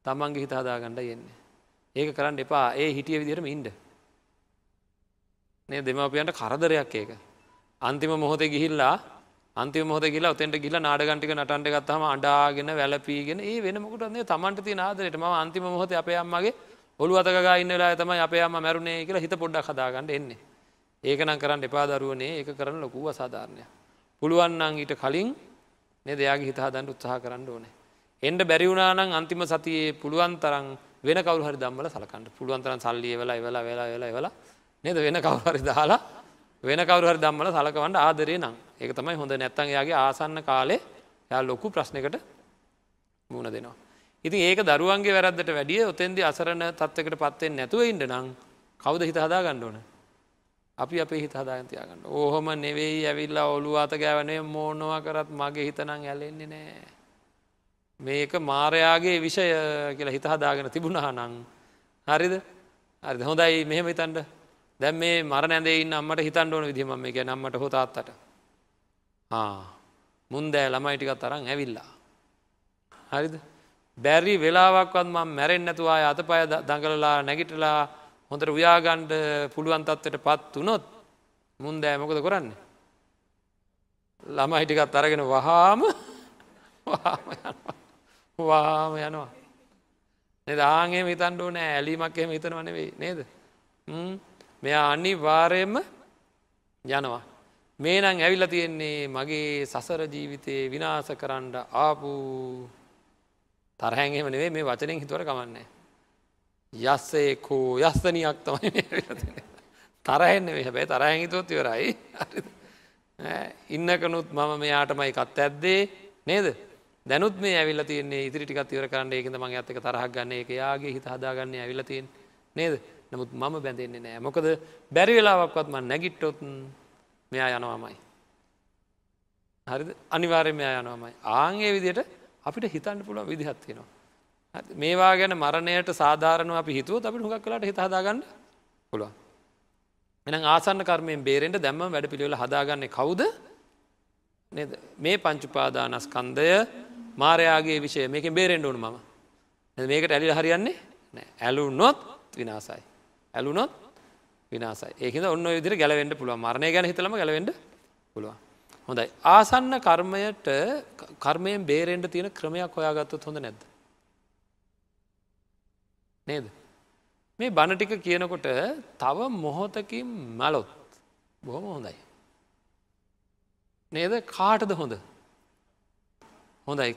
තමන්ගේ හිත හදාගණ්ඩ එන්නේ ඒක කරන්න එපා ඒ හිටිය විදිරම ඉන්ඩ නේ දෙමපියන්ට කරදරයක් ඒක අන්තිම මොහොත ගිහිල්ලා අන්ති මොහොද කියලා ඔතෙන්ට ගිල නාඩගටික නටන්ට ගත්තම අඩාගෙන වැලපීගෙන ඒ වෙනමකටන්නේ තමන්ට ති නාදරට ම අන්තිම මොහොත අපේ අම්මගේ ඔළු අතකගා ඉන්නලා තමයි අපේ අම්ම මැරුණේ කියලා හිත පොඩ්ඩක් හදාගන්න එන්නේ ඒක නම් කරන්න එපා දරුවනේ ඒක කරන ලොකු අසාධාරණය. පුළුවන්නන් ඊට කලින් නෙ දෙයාගේ හිතාදන්ට උත්සාහ කරන්න ඕනේ. එන්ඩ බැරිවුණනානං අන්තිම සතියේ පුළුවන් තරම් වෙන කවරු හරි දම්බල සලකන්ට පුළුවන්තරන් සල්ලිය වෙලා වෙලා වෙලා වෙලා වෙලා නේද වෙන කවුහරි දාලා වෙන කවරුහරි දම්බල සලකවන්ට ආදරේ නම් ඒක තමයි හොඳ නැත්තන් යාගේ ආසන්න කාලේ යා ලොකු ප්‍රශ්නකට මුණ දෙනවා. ඉතින් ඒක දරුවන්ගේ වැරද්දට වැඩිය ඔතෙන්දි අසරණ තත්වකට පත්වෙන් නැතුව ඉන්න නම් කවුද හිත හදා ගණ්ඩ ඕන අපි අපේ හිත හදාගතියාගන්න ඕහොම නෙවෙයි ඇවිල්ලා ඔලු අත ගෑවනේ මෝනොව කරත් මගේ හිතනං ඇලෙන්නේ නෑ. මේක මාරයාගේ විෂය කියලා හිත හදාගෙන තිබුණා නං හරිද හරි හොඳයි මෙහෙම හිතන්ට දැම් මේ මර නැදේ අම්මට හිතන් ඕන විදිම මේ එක නම්මට හොතාත්තට මුන්දෑ ළමයිටිකත් අරං ඇවිල්ලා. හරිද බැරි වෙලාවක්වත් මම මැරෙන් නැතුවා අත පය දඟලලා නැගිටලා හොඳට උයාගණ්ඩ පුළුවන් තත්වට පත් වනොත් මුන් දෑ මොකද කරන්න. ළම හිටිකත් අරගෙන වහාම වාම යනවා. නිදාගේ හිතන්ඩ නෑ ඇලිමක් එහෙම හිතන වනවෙයි නේද. මෙයා අනි වාරයෙන්ම යනවා. මේ නං ඇවිල්ල තියෙන්නේ මගේ සසර ජීවිතයේ විනාස කරන්න ආපු තරහැන්ගෙම නෙවේ මේ වචනෙන් හිතුවට කමන්නේ. යස්සේ කෝ යස්සනියක් තමයි මේ වෙලා තියෙන්නේ. තරහෙන් නෙවෙයි හැබැයි තරහෙන් හිතුවොත් ඉවරයි. ඉන්නකනුත් මම මෙයාටමයි කත් ඇද්දේ නේද? දැනුත් මේ ඇවිල්ලා තියෙන්නේ ඉතිරි ටිකක් ඉවර කරන්න ඒකෙන්ද මම යත් එක තරහක් ගන්න ඒක එයාගේ හිත හදාගන්නේ ඇවිල්ලා තියෙන්නේ නේද? නමුත් මම බැඳෙන්නේ නෑ. මොකද බැරි වෙලාවක්වත් මම නැගිට්ටොත් මෙයා යනවාමයි. හරිද? අනිවාර්යෙන් මෙයා යනවාමයි. ආන් ඒ විදිහට අපිට හිතන්න පුළුවන් විදිහක් තියෙනවා. මේවා ගැන මරණයට සාධාරන අපි හිතුව අපි හුඟක් කලට හිත හදාගන්න පුළුවන්. එන ආසන්න කර්මයෙන් බේරෙන්ට දැම්ම වැඩ පිළිවෙල හදාගන්නේ කවුද මේ පංචුපාදානස්කන්දය මාරයාගේ විෂය මේක බේරෙන්ඩ ඕනු මම මේකට ඇලි හරියන්නේ ඇලුනොත් විනාසයි. ඇලුනොත් විනාසයි ඒක ඔන්න විදිර ගැලවෙන්ඩ පුළුව මරණය ගැන හිතලම ගැලවෙඩ පුළුවන්. හොඳයි ආසන්න කර්මයට කර්මයෙන් බේරෙන්ට තියෙන ක්‍රමයක් හොයාගත්තුත් හොඳ නැද නේද. මේ බණටික කියනකොට තව මොහොතකින් මලොත් බොහොම හොඳයි. නේද කාටද හොඳ හොඳයි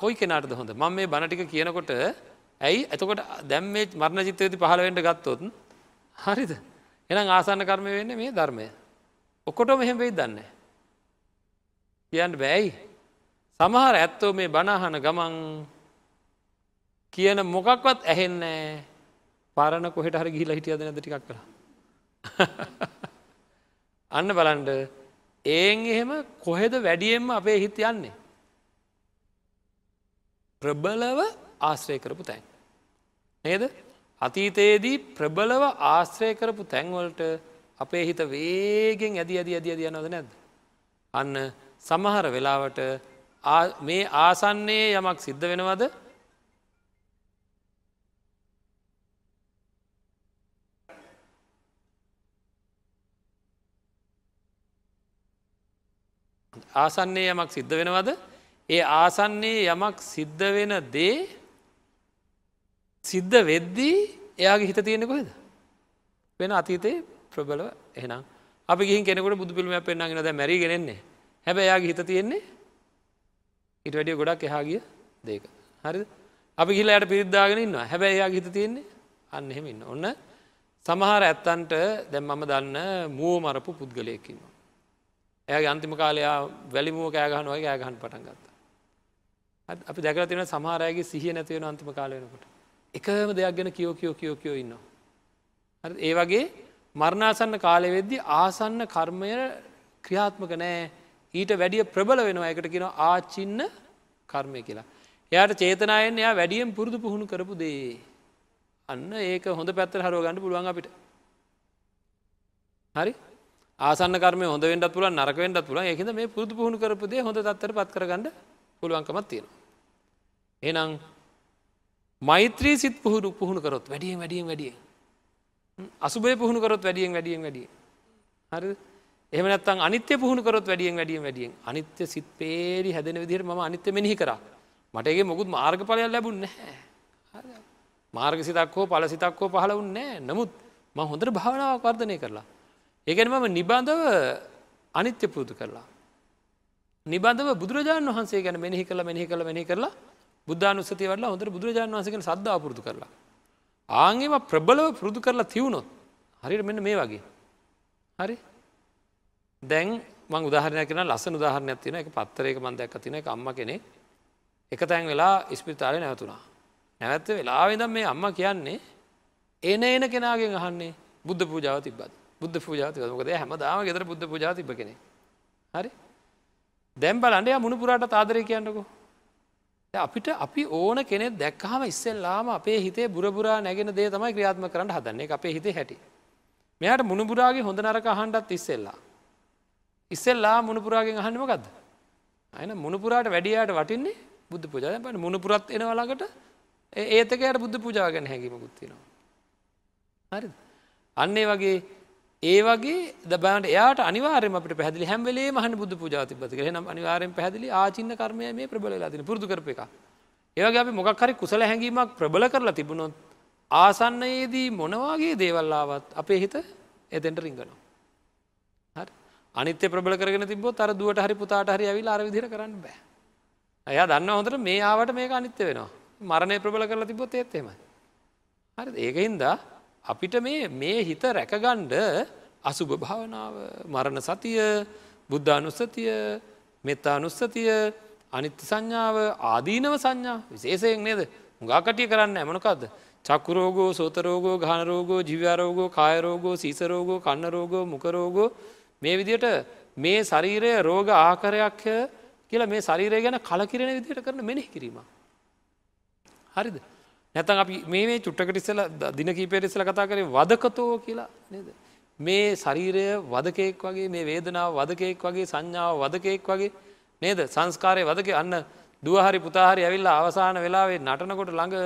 කොයි කෙනටද හොඳ මං මේ බණටික කියනකොට ඇයි ඇතකොට දැම් මේ මරණ චිත්‍රයති පහලවෙන්ට ගත්තොත් හරිද එනම් ආසන්න කර්මය වෙන්න මේ ධර්මය ඔක්කොට මෙහෙම වෙයි දන්න කියන්න බෑයි සමහර ඇත්තෝ මේ බණහන ගමන් කියන මොකක්වත් ඇහෙන්නේ පරණ කොහෙට හරි ගිහිල හිටියද නැද ටිකක් කළ අන්න බලන්ඩ ඒන් එහෙම කොහෙද වැඩියෙන්ම අපේ හිත යන්නේ. ප්‍රබලව ආශ්‍රය කරපු තැන්. නේද අතීතයේදී ප්‍රබලව ආශ්‍රය කරපු තැන්වලට අපේ හිත වේගෙන් ඇදි ඇදි ඇදි ඇදිය නොද නැද. අන්න සමහර වෙලාවට මේ ආසන්නයේ යමක් සිද්ධ වෙනවද ආසන්නේ යමක් සිද්ධ වෙනවද ඒ ආසන්නේ යමක් සිද්ධ වෙන දේ සිද්ධ වෙද්දී එයාගේ හිත තියෙන කොහෙද වෙන අතීතයේ ප්‍රබලව එනම් අපි ගින් කෙනෙකුට බුදුපිල්ම පෙන්න්නගෙන ද මැරිගෙනෙන්නේ හැබ එයාගේ හිත තියෙන්නේ ඉට වැඩිය ගොඩක් එහාගිය දෙක හරි අපි ගිල යට පිරිද්දාගෙන ඉන්නවා හැබැ එයා හිත තියෙන්නේ අන්න එහෙම ඉන්න ඔන්න සමහර ඇත්තන්ට දැම් මම දන්න මුව මරපු පුද්ගලයකින්වා ඇය අන්තිම කාලයා වැලිමුව කෑගහනුවගේ ෑගහන් පටන් ගත්ත. අපි දැකල තින සමහරයගේ සිහිය නැතිවෙන අන්තිම කාලයනකොට. එකම දෙයක් ගැන කියෝ කියෝ කියෝ කියෝ ඉන්නවා. ඒ වගේ මරණාසන්න කාලෙවෙද්දි ආසන්න කර්මය ක්‍රියාත්මක නෑ ඊට වැඩිය ප්‍රබල වෙනවා එකට කියෙන ආචින්න කර්මය කියලා. එයාට චේතනායෙන් එයා වැඩියෙන් පුරුදු පුහුණු කරපු දේ. අන්න ඒක හොඳ පැත්තර හරෝගන්න පුළුවන් අපිට. හරි? ආසන්න කර්ම හොඳ වෙන්ඩ පුළන් නරක වෙන්ඩ පුළන් එකද මේ පුරදු පුහුණු කරපුදේ හොඳ තත්තර පත් කරගන්න පුළුවන්කමත් තියෙනවා. එනම් මෛත්‍රී සිත් පුහුරු පුහුණු කරොත් වැඩිය වැඩියෙන් වැඩිය. අසුබේ පුහුණු කරොත් වැඩියෙන් වැඩියෙන් වැඩිය. හරි එමනත්තන් අනිත්‍ය පුහුණු කරොත් වැඩියෙන් වැඩියෙන් වැඩියෙන් අනිත්‍ය සිත් පේරි හැදෙන විදිර ම අනිත්‍ය මෙනිහි කර මටගේ මොකුත් මාර්ගඵලයක් ලැබුන්න මාර්ග සිතක් හෝ පල සිතක් හෝ පහලවුන්නේ නමුත් ම හොඳට භාවනාවක් වර්ධනය කරලා ඒගැන මම නිබාඳව අනිත්‍ය පුරුදු කරලා. නිබඳව බුදුරජාණන් වහන්සේ ගැන මෙහි කළ මෙහි කළ මෙහි කරලා බුද්ධානුස්සති වල හොඳට බුදුරජාණන් වහන්සේක සද්ධාපුරදු කරලා. ආංගේම ප්‍රබලව පුරුදු කරලා තිවුණොත් හරිට මෙන්න මේ වගේ. හරි දැන් මං උදාහරණයක් කෙන ලස්සන උදාහරණයක් තියෙන එක පත්තරයක මන්දයක් තින එක අම්ම කෙනෙ එක තැන් වෙලා ඉස්පිරිතාලය නැවතුනා. නැවැත්ත වෙලාවෙදම් මේ අම්ම කියන්නේ එන එන කෙනගෙන් අහන්නේ බුද්ධ පූජාව තිබ්බද. බුද්ධ පූජාතික මොකද හැමදාම ගෙදර බුද්ධ පූජාතිබ කෙනෙ හරි දැම් බලන්ඩය මුණපුරාට තාදරය කියන්නකෝ අපිට අපි ඕන කෙනෙ දැක්කහම ඉස්සෙල්ලාම අපේ හිතේ බුරපුරා නැගෙන දේ තමයි ක්‍රියාත්ම කරන්න හදන්නේ අපේ හිතේ හැටි මෙයාට මුණපුරාගේ හොඳ නරක හන්ඩත් ඉස්සෙල්ලා ඉස්සෙල්ලා මුණපුරාගෙන් අහන්නමකක්ද අයන මුණපුරාට වැඩියාට වටින්නේ බුද්ධ පුජාය පට මුණපුරත් එනවලාකට ඒතකයට බුද්ධ පුජාගැන හැකිීමකුත්තිනවා හරි අන්නේ වගේ ඒ වගේ දබට එයාට අනිවාරමට පැදිලි හැමලේ මහන බුදු පූජාතිපතික නම් අනිවාරෙන් පැදිලි ආචින්න කර්මය මේ ප්‍රබලලා තින පුරදු කරප එක. ඒවගේ අපි මොකක්හරි කුසල හැඟීමක් ප්‍රබල කරලා තිබුණොත් ආසන්නයේදී මොනවාගේ දේවල්ලාවත් අපේ හිත එතෙන්ට රිංගනවා. අනිත්‍ය ප්‍රබල කරගෙන තිබොත් අර දුවට හරි පුතාට හරි ඇවිල් අර විදිර කරන්න බෑ. ඇය දන්න හොඳට මේ ආවට මේක අනිත්‍ය වෙනවා මරණය ප්‍රබල කරලා තිබොත් ඒත්තෙම. හරි ඒකහින්දා අපිට මේ හිත රැකගණ්ඩ අසුභ භාවනාව මරණ සතිය බුද්ධානුස්සතිය මෙත්තානුස්සතිය අනිත්‍ය සංඥාව ආදීනව සංඥා විශේෂයෙන් නේද හුඟාකටිය කරන්න ඇමනකක්ද චක්කුරෝගෝ සෝතරෝගෝ ගානරෝගෝ ජිව්‍යාරෝගෝ කායරෝගෝ සීසරෝගෝ කන්නරෝගෝ මුකරෝගෝ මේ විදියට මේ ශරීරය රෝග ආකරයක් කියලා මේ ශරීරය ගැන කලකිරෙන විදියට කරන මෙනෙහි කිරීම. හරිද. නැතන් අපි මේ චුට්ටකට ඉස්සල දින කීපයට ඉස්සල කතා කරේ වදකතෝ කියලා නේද. මේ ශරීරය වදකයෙක් වගේ මේ වේදනාව වදකයෙක් වගේ සංඥාව වදකයෙක් වගේ නේද සංස්කාරය වදක අන්න දුවහරි පුතාහරි ඇවිල්ලා අවසාන වෙලාවේ නටනකොට ළඟ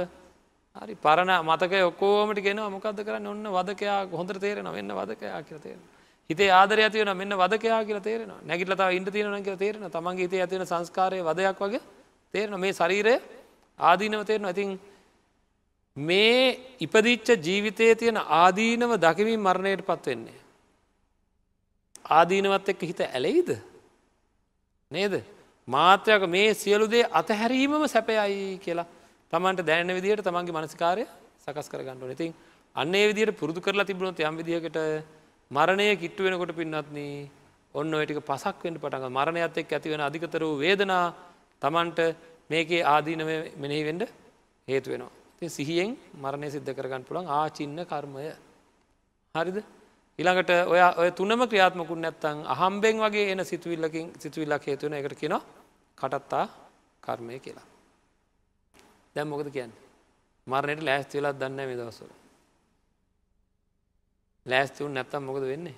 හරි පරණ මතක ඔක්කෝමට ගෙන මොකද කරන්න ඔන්න වදකයා හොඳට තේරෙන මෙන්න වදකයා කියල තේරෙන. හිතේ ආදරය ඇතිවන මෙන්න වදකයා කියලා තේරෙන නැගිටලතාව ඉන්ට තියෙන කියල තේරෙන තමන්ගේ හිතේ ඇතිවෙන සංස්කාරය වදයක් වගේ තේරෙන මේ ශරීරය ආදීනව තේරෙන ඇතින් මේ ඉපදිච්ච ජීවිතය තියෙන ආදීනව දකිමින් මරණයට පත්වෙන්නේ. ආදීනවත් එක්ක හිත ඇලෙයිද. නේද මාත්‍රයක මේ සියලුදේ අතහැරීමම සැපයයි කියලා තමන්ට දැන විදිහට තමන්ගේ මනසිකාරය සකස් කරගන්න නතින් අන්නේ විදිට පුරදු කරලා තිබුණොත් යම් විදිහකට මරණය කිට්ටු වෙනකොට පින්නත්න ඔන්න ඔටික පසක් වෙන්ට පටඟ මරණයත් එක් ඇතිවෙන අධිකතර වූ වේදනා තමන්ට මේකේ ආදීනව මෙනෙහි වෙන්ඩ හේතු වෙනවා. සිහියෙන් මරණය සිද්ධ කරගන්න පුළන් ආචින්න කර්මය හරිද ඉළඟට ඔය ඔය තුනම ක්‍රියාත්මකුන් නැත්තං අහම්බෙන් වගේ එන සිතුවිල්ලකින් සිතුවිල්ලක් හේතුවන එකට කියෙන කටත්තා කර්මය කියලා දැම් මොකද කියන්න මරණයට ලෑස්ති වෙලා දන්න මේ දවසර ලෑස්තිවුන් නැත්තම් මොකද වෙන්නේ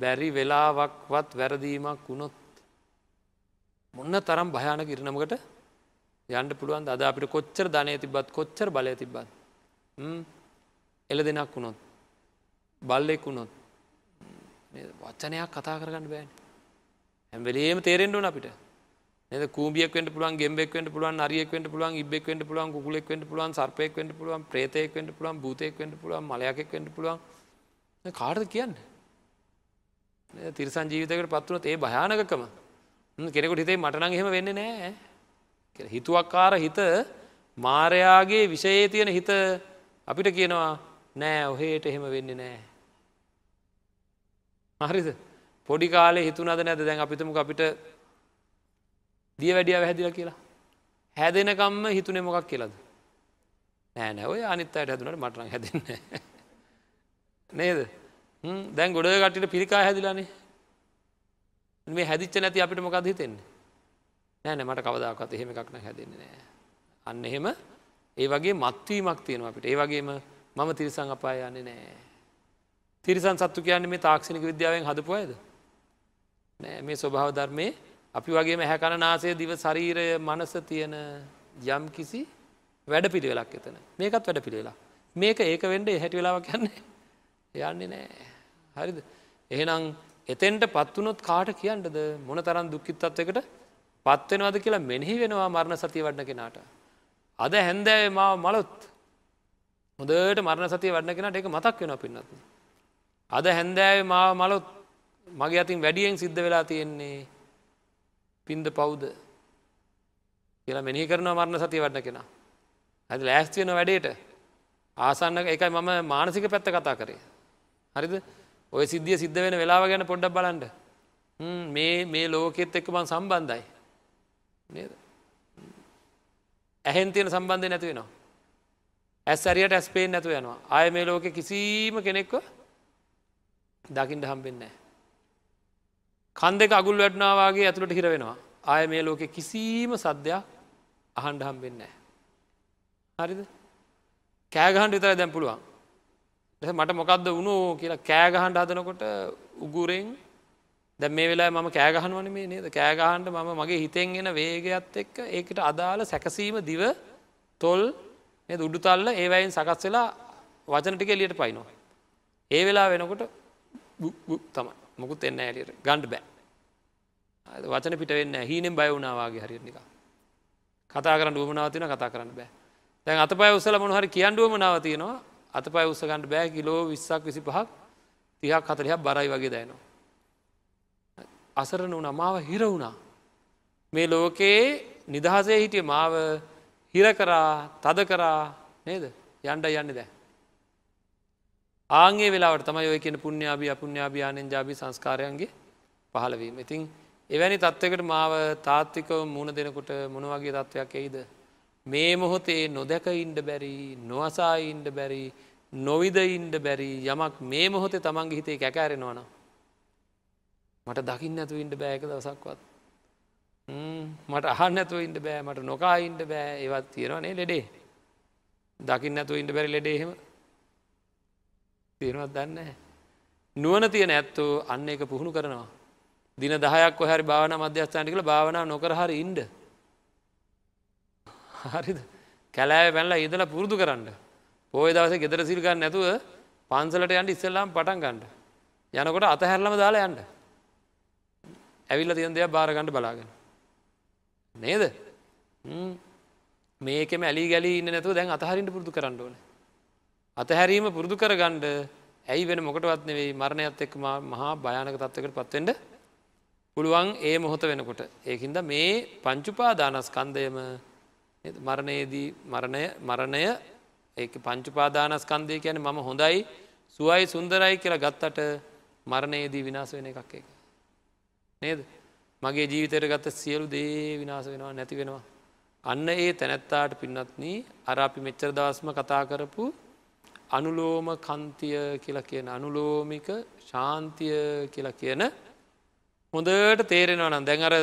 බැරි වෙලාවක්වත් වැරදීමක් වුණොත් මොන්න තරම් භයාන කිරණමකට යන්ට පුළුවන් අද අපිට කොච්චර ධනය තිබත් කොච්චර බලය තිබ්බත් එල දෙනක් වුණොත් බල්ලෙක් වුණොත් වච්චනයක් කතා කරගන්න බෑන් හැම්වලේම තේරෙන්ඩුවන අපිට එ කූියක්ෙන්ට පුළුවන් ගෙමෙක්ෙන්ට පුළුවන් අරියෙක්ෙන්ට පුළුවන් ඉබෙක්ෙන්ට පුළුවන් ගුලෙක්ෙන්ට පුළුවන් සර්පයෙක්ෙන්ට පුළුවන් ප්‍රේතයෙක්ෙන්ට පුළුවන් භූතයෙක්ෙන්ට පුළුවන් මලයක්ෙන්ට පුළුවන් කාර්ද කියන්න තිරිසන් ජීවිතකට පත්වනොත් ඒ භයානකම කෙනෙකුට හිතේ මටනං හෙම වෙන්න නෑ හිතුවක්කාර හිත මාරයාගේ විෂයේ තියෙන හිත අපිට කියනවා නෑ ඔහේට එහෙම වෙන්න නෑ. මහරිද පොඩි කාලේ හිතුනද නැද දැන් අපිතම අපිට දිය වැඩිය වැහැදිල කියලා. හැදෙනකම්ම හිතුනේ මොකක් කියලද. නෑ නැවය අනිත් අයට හැදුනට මටන හැදන්න. නේද දැන් ගොඩ ගටිට පිරිකා හැදිලානේ මේ හැදිච්ච නැති අපිට මොකද හිතෙන්නේ නෑ නෑ මට කවදාකවත් එහෙම එකක් නම් හැදෙන්නේ නෑ. අන්න එහෙම ඒ වගේ මත්වීමක් තියෙනවා අපිට. ඒ වගේම මම තිරිසන් අපාය යන්නේ නෑ. තිරිසන් සත්තු කියන්නේ මේ තාක්ෂණික විද්‍යාවෙන් හදපු අයද? නෑ මේ ස්වභාව ධර්මයේ අපි වගේම ඇහැ කන නාසය දිව ශරීරය මනස තියෙන යම් කිසි වැඩ පිළිවෙලක් එතන. මේකත් වැඩ පිළිවෙලා. මේක ඒක වෙන්ඩ හැටි වෙලාවක් යන්නේ. යන්නේ නෑ. හරිද. එහෙනම් එතෙන්ට පත්වනොත් කාට කියන්නද මොන තරන් දුක්කිත්තත්වකට පත්වෙනවද කියලා මෙනෙහි වෙනවා මරණ සතිය වඩන කෙනාට. අද හැන්දෑ මාව මලොත් හොදට මරණ සතිය වඩන කෙනට එක මතක් වෙන පින්නත්. අද හැන්දෑ මාව මලොත් මගේ අතින් වැඩියෙන් සිද්ධ වෙලා තියෙන්නේ පින්ද පෞද්ද කියලා මෙනි කරනවා මරණ සතිය වඩන කෙනා. ඇද ලෑස්තියන වැඩේට ආසන්න එකයි මම මානසික පැත්ත කතා කරේ. හරිද ඔය සිද්ධිය සිද්ධ වෙන වෙලාව ගැන පොඩ්ඩක් බලන්ඩ මේ මේ ලෝකෙත් එක්ක මං සම්බන්ධයි. නේද ඇහෙන් තියෙන සම්බන්ධය නැති වෙනවා ඇස් ඇරියට ඇස්පේෙන් නැතු යනවා අය මේ ලෝක කිසිීම කෙනෙක්ව දකිින්ට හම්බෙන්නේ කන් දෙක අගුල් වැටනාවගේ ඇතුළට හිර වෙනවා ආය මේ ලෝකෙ කිසිීම සද්‍යයක් අහන්ඩ හම්බෙන්නේ හරිද කෑගහන්ට විතර දැම් පුළුවන් මට මොකක්ද වුණෝ කියලා කෑගහන්ට හදනකොට උගුරෙන් දැ මේ වෙලා මම කෑගහනුවන මේ නේද කෑගහන්ට මම මගේ හිතෙන් එෙන වේගයක්ත් එක්ක ඒකට අදාළ සැකසීම දිව තොල් උඩුතල්ල ඒවයින් සකස් වෙලා වචනටික එලියට පයිනවා. ඒ වෙලා වෙනකොට තම මොකුත් එන්න ඇයට ගණ්ඩ බෑ වචන පිටවෙන්න හීනෙන් බයවුණවාගේ හරියට නික කතා කරන්න ුවමනාවතින කතා කරන්න බෑ තැන් අත පය උසල මොහරි කියන්ඩුවමනාවතියනවා අත පය උසගන්නඩ බෑ කිලෝ විස්සක් විසි පහක් තිහක් කතරයක් බරයි වගේ දයනවා අසරණ වුණ මාව හිර වුණා. මේ ලෝකයේ නිදහසේ හිටිය මාව හිරකරා තද කරා නේද යන්ඩ යන්න දැ. ආගේ වෙලාට තමයි ඔය කියන පුුණ්‍යාබි අපපුුණ්‍යාභ්‍යානෙන් ජාබි සංස්කාරයන්ගේ පහලවීම. ඉතින් එවැනි තත්ත්වකට මාව තාත්තිකව මුණ දෙනකුට මොනවගේ තත්ත්වයක් එයිද. මේ මොහොතේ නොදැක ඉන්ඩ බැරි නොවසා ඉන්ඩ බැරි නොවිද ඉන්ඩ බැරි යමක් මේ මොහොතේ තමන්ගේ හිතේ කැකෑරෙනවනවා. මට දකින්න ඇතු ඉන්ට බෑක දවසක්වත් මට අහන්න ඇතු ඉන්ට බෑ මට නොකායින්ට බෑ ඒවත් තියෙනවානේ ලෙඩේ දකින්න ඇතු ඉන්ට බැරි ලෙඩේහෙම තියෙනවත් දන්න නුවන තියෙන ඇත්තු අන්න එක පුහුණු කරනවා දින දහයක් හරි භාවන මධ්‍යස්ථානිකල භාවනා නොකර හරි ඉන්ඩ හරිද කැලෑ පැල්ලා ඉදල පුරුදු කරන්න පෝය දවස ගෙදර සිල්ගන්න නැතුව පන්සලට යන්ට ඉස්සල්ලාම් පටන් ගණ්ඩ යනකොට අතහැරලම දාලා යන්න ඇවිල්ල තියන් දෙයක් බාරගණඩ බලාගෙන. නේද මේකෙම ඇලි ගැලි නැතු දැන් අතහරින්ට පුරදු කරන්න ඕන. අතහැරීම පුරුදු කරගණ්ඩ ඇයි වෙන මොකටවත් නෙවෙයි මරණයත් එක් මහා භයානක තත්වකට පත්වෙන්ට පුළුවන් ඒ මොහොත වෙනකොට. ඒකින්ද මේ පංචුපාදානස්කන්දයම මරණයේදී මරණය මරණය ඒ පංචුපාදානස්කන්දය කියන මම හොඳයි සුවයි සුන්දරයි කියලා ගත්තට මරණයේදී විනාස වෙන එකක් එක. නේද මගේ ජීවිතයට ගත සියලු දේ විනාස වෙනවා නැති වෙනවා. අන්න ඒ තැනැත්තාට පින්නත්න අර අපි මෙච්චර දවස්ම කතා කරපු අනුලෝම කන්තිය කියලා කියන අනුලෝමික ශාන්තිය කියලා කියන හොඳට තේරෙනවා නම් දැන් අර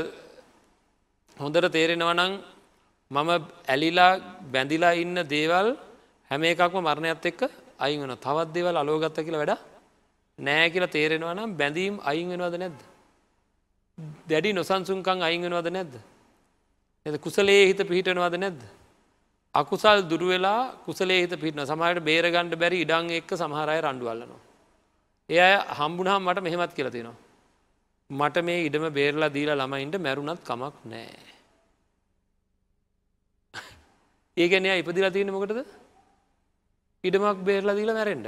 හොඳට තේරෙනවා නම් මම ඇලිලා බැඳිලා ඉන්න දේවල් හැම එකක්ම මරණයත් එක්ක අයින් වන තවත් දේවල් අලෝගත්ත කියලා වැඩ නෑ කියලා තේරෙනවා නම් බැඳීම් අයින් වෙනවද නැද්ද දැඩි නොසන්සුන්කං අයිගෙනවද නැද්ද. එද කුසලේ හිත පිහිටනවද නැද්ද. අකුසල් දුරුවෙලා කුසලේ හිත පිටන සමහයට බේරගණ්ඩ බැරි ඉඩං එක්ක සමහරය රණ්ඩුවල්ලනවා. එය හම්බුණහම් මට මෙහෙමත් කියලතිනවා. මට මේ ඉඩම බේරලා දීලා ළමයින්ට මැරුණත් කමක් නෑ. ඒගැන ඉපදිලා තියෙන මොකටද ඉඩමක් බේරලා දීලා මැරෙන්ඩ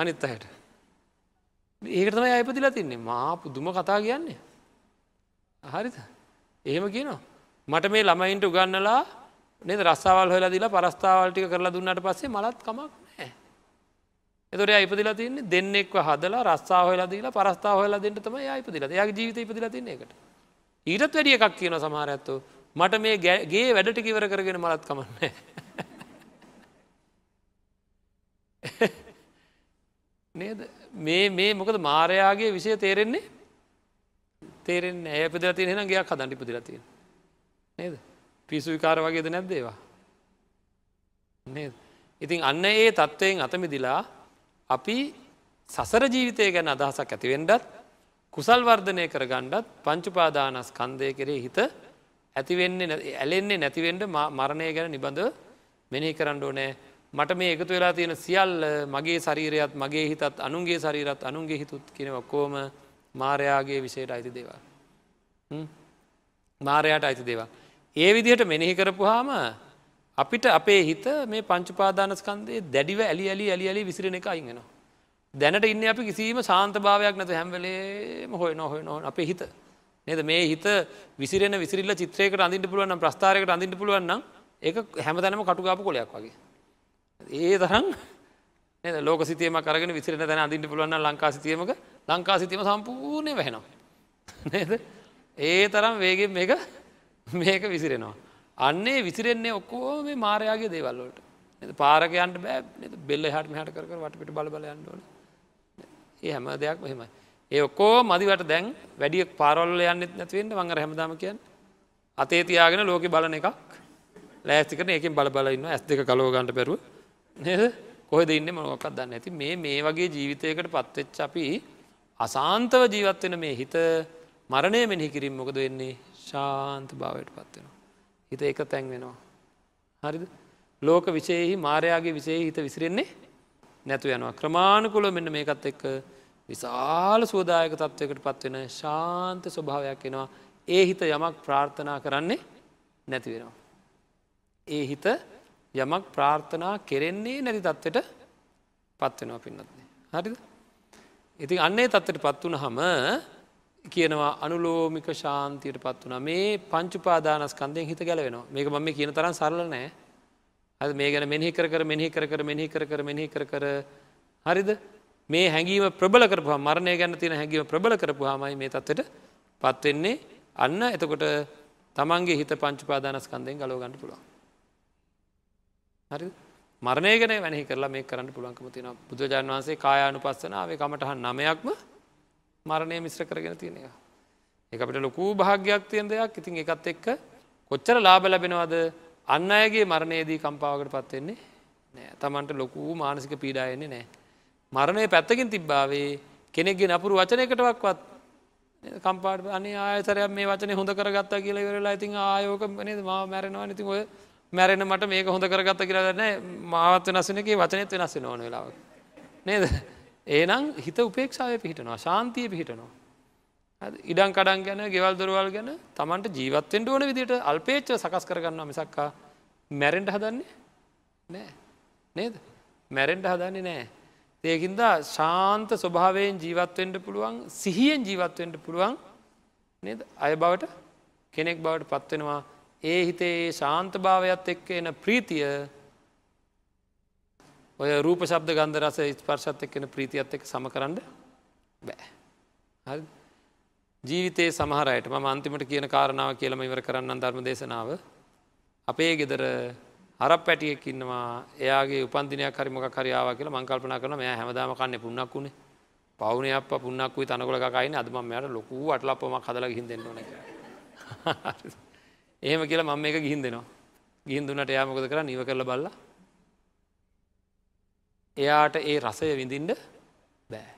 අනිත් අහට ඒකටම අයිපදිලා තින්නේ මා පුදුම කතා කියන්නේ හරිද එහෙම කියනවා. මට මේ ළමයින්ට උගන්නලා නද රස්සාවල් හොලා දිලා පරස්ථාවල්ටික කරලා දුන්නට පස්සේ මලත් කමක් නෑ. එතොරයා ඉපදිලා තින්නේ දෙන්නෙක්ව හදලා රස්සා හොලා දිලා පරස්ථාව හොලා දෙන්නට තම ඉපදිලා එයාගේ ජීවිත ඉපදිලා තින්නේ එකට. ඊටත් වැඩිය එකක් කියන සමහරඇත්තු මට මේ ගේ වැඩට කිවර කරගෙන මලත් කමන්න නේද මේ මේ මොකද මාරයාගේ විෂය තේරෙන්නේ තේරෙන් ඇය පදල තියෙන හෙන ගේයක් හදන්ටි පදිල තියෙන නේද පිසු විකාර වගේද නැද්දේවා නේද ඉතින් අන්න ඒ තත්ත්වයෙන් අතමිදිලා අපි සසර ජීවිතය ගැන අදහසක් ඇතිවෙන්ඩත් කුසල් වර්ධනය කර ගණ්ඩත් පංචුපාදානස් කන්දය කරේ හිත ඇතිවෙන්නේ ඇලෙන්නේ නැතිවෙන්ට මරණය ගැන නිබඳ මෙනෙහි කරන්න ඕනෑ මට මේ එකතු වෙලා තියෙන සියල් මගේ ශරීරයත් මගේ හිතත් අනුන්ගේ ශරීරත් අනුන්ගේ හිතුත් කියෙනවක්කෝම මාරයාගේ විෂයට අයිති දේවල්. මාරයාට අයිති දේවල්. ඒ විදිහට මෙනෙහි කරපු හාම අපිට අපේ හිත මේ පංචුපාදානස්කන්දේ දැඩිව ඇලි ඇලි ඇලි ඇලි විසිරෙන එක අයිගෙනවා. දැනට ඉන්න අපි කිසිීම සාන්තභාවයක් නැත හැම්වලේම හොය නොහොය නො අපේ හිත. නද මේ හිත විසිරෙන විසිරල්ල චිත්‍රයක අඳින්ට පුළුවන් ප්‍රස්ථාරයක අඳින්ට පුළුවන් ඒ හැම දැනම කටුගාපු කොලයක් වගේ. ඒ තරන් නේද ලෝක සිතියම කරගෙන විසිරෙන තැන අඳින්න පුළුවන් නම් ලංකා සිතියමක ලංකා සිතියම සම්පූර්ණයෙන් වැහෙනවා නේද ඒ තරම් වේගෙන් මේක මේක විසිරෙනවා අන්නේ විසිරෙන්නේ ඔක්කොම මේ මාරයාගේ දේවල් වලට නේද පාරක යන්න බෑ නේද බෙල්ල එහාට මෙහාට කර කර වටපිට බල බල යන්න ඕන ඒ හැම දෙයක්ම එහෙමයි ඒ ඔක්කෝ මදිවට දැන් වැඩිය පාරවල යන්නෙත් නැති වෙන්න මම අර හැමදාම කියන්නේ අතේ තියාගෙන ලෝකෙ බලන එකක් ලෑස්ති කරන එකෙන් බල බල ඉන්නවා ඇස් දෙක කලව ගන්න බැරුව නේද කොහොද ඉන්න මොනොකක් දන්න ඇති මේ මේ වගේ ජීවිතයකට පත්වෙච්ච අපි අසාන්තව ජීවත්වෙන මේ හිත මරණය මෙහි කිරින් මොකද වෙන්නේ ශාන්ත භාවයට පත්වෙනවා. හිත එක තැන් වෙනවා. හරිද ලෝක විශයෙහි මාරයාගේ විසේ හිත විසිරෙන්නේ නැතු යනවා ක්‍රමාණකුල මෙන්න මේකත් එක්ක විශාල සෝදායක තත්ත්වයකට පත්වෙන ශාන්ත ස්වභාවයක් එෙනවා ඒ හිත යමක් ප්‍රාර්ථනා කරන්නේ නැතිවෙනවා. ඒ හිත යමක් ප්‍රාර්ථනා කෙරෙන්නේ නැති තත්වට පත්වෙනවා පින්නත්න්නේ. හරිද. ඉති අන්නේ තත්වට පත් වන හම කියනවා අනුලෝමික ශාන්තියට පත් වන මේ පංචුපාදානස්කන්දයෙන් හිත ගැලවෙනවා මේක මම කියන තරම් සරල නෑ ඇද මේ ගැන මෙහි කර මෙහි කර මෙහි කර මෙහි කර කර හරිද මේ හැඟීම ප්‍රබල කරපුහ මරණය ගැන්න තියෙන හැඟීම ප්‍රබල කරපු හමයි මේ තත්වට පත්වෙන්නේ අන්න එතකොට තමන්ගේ හිත පංචුපාදානස්කන්දයෙන් ගලෝගන්න පුළුවන් හරි මරණය ගැන වැනි කරලා මේ කරන්න පුළුවන්කම තියෙන බුදුජාන් වන්සේ කායානු පස්සනාවේ කමටහන් නමයක්ම මරණය මිශ්‍ර කරගෙන තියෙන එක. එක අපිට ලොකූ භාග්‍යයක් තියෙන් දෙයක් ඉතින් එකත් එක්ක කොච්චර ලාබ ලැබෙනවද අන්න අයගේ මරණයේදී කම්පාවකට පත්වෙන්නේ නෑ තමන්ට ලොකූ මානසික පීඩායන්නේ නෑ. මරණය පැත්තකින් තිබ්බාවේ කෙනෙක්ගේ නපුරු වචනයකටවක්වත් කම්පාට අනි ආයතරයක් මේ වචනය හොඳ කරගත්තා කියලවෙරලා ඉතින් ආයෝක නද මා මැරෙනවා නති ඔය මැරෙන මට මේක හොඳ කරගත කියරන්න මාවත් වෙනසනගේ වචනයත් වෙනස්ස නොන වෙලාව. නේද ඒනම් හිත උපේක්ෂාව පිහිටනවා ශාන්තිය පිහිටනවා. ඉඩන් කඩන් ගැන ගෙවල් දොරවල් ගැන තමන්ට ජීවත්තෙන්ට ඕන විදිට අල්පේච්ච සකස් කරගන්නවා මිසක්කා මැරෙන්ට හදන්නේ නෑ නේද මැරෙන්ට හදන්නේ නෑ. ඒකින්දා ශාන්ත ස්වභාවයෙන් ජීවත්වෙන්ට පුළුවන් සිහියෙන් ජීවත්වෙන්ට පුළුවන් නේද අය බවට කෙනෙක් බවට පත්වෙනවා ඒ හිතේ ඒ ශාන්තභාවයක්ත් එක්ක එන ප්‍රීතිය ඔය රූප ශබ්ද ගන්ධ රස ස්පර්ශත් එක්කෙන ප්‍රීතියත් එක් සම කරන්න බෑ ජීවිතයේ සමහරයට ම අන්තිමට කියන කාරණාව කියලම ඉවර කරන්න ධර්ම දේශනාව අපේ ගෙදර හරප පැටියෙක් ඉන්නවා එයාගේ උපන්දිනයක් හරිමක කරියාව කියලා මංකල්පනා කරන මෙය හැමදාම කන්න පුන්නක් වුණේ පවුන අප පුන්නක් වූ තනකොලකයින අදමම මෙයට ලොකූ අටලපොම කදල හිදෙන්න්නන එහෙම කියලා මම මේක ගිහින් දෙනවා. ගිහින් දුන්නට එයා මොකද කරන්නේ? ඉව කරලා බලලා එයාට ඒ රසය විඳින්න බෑ.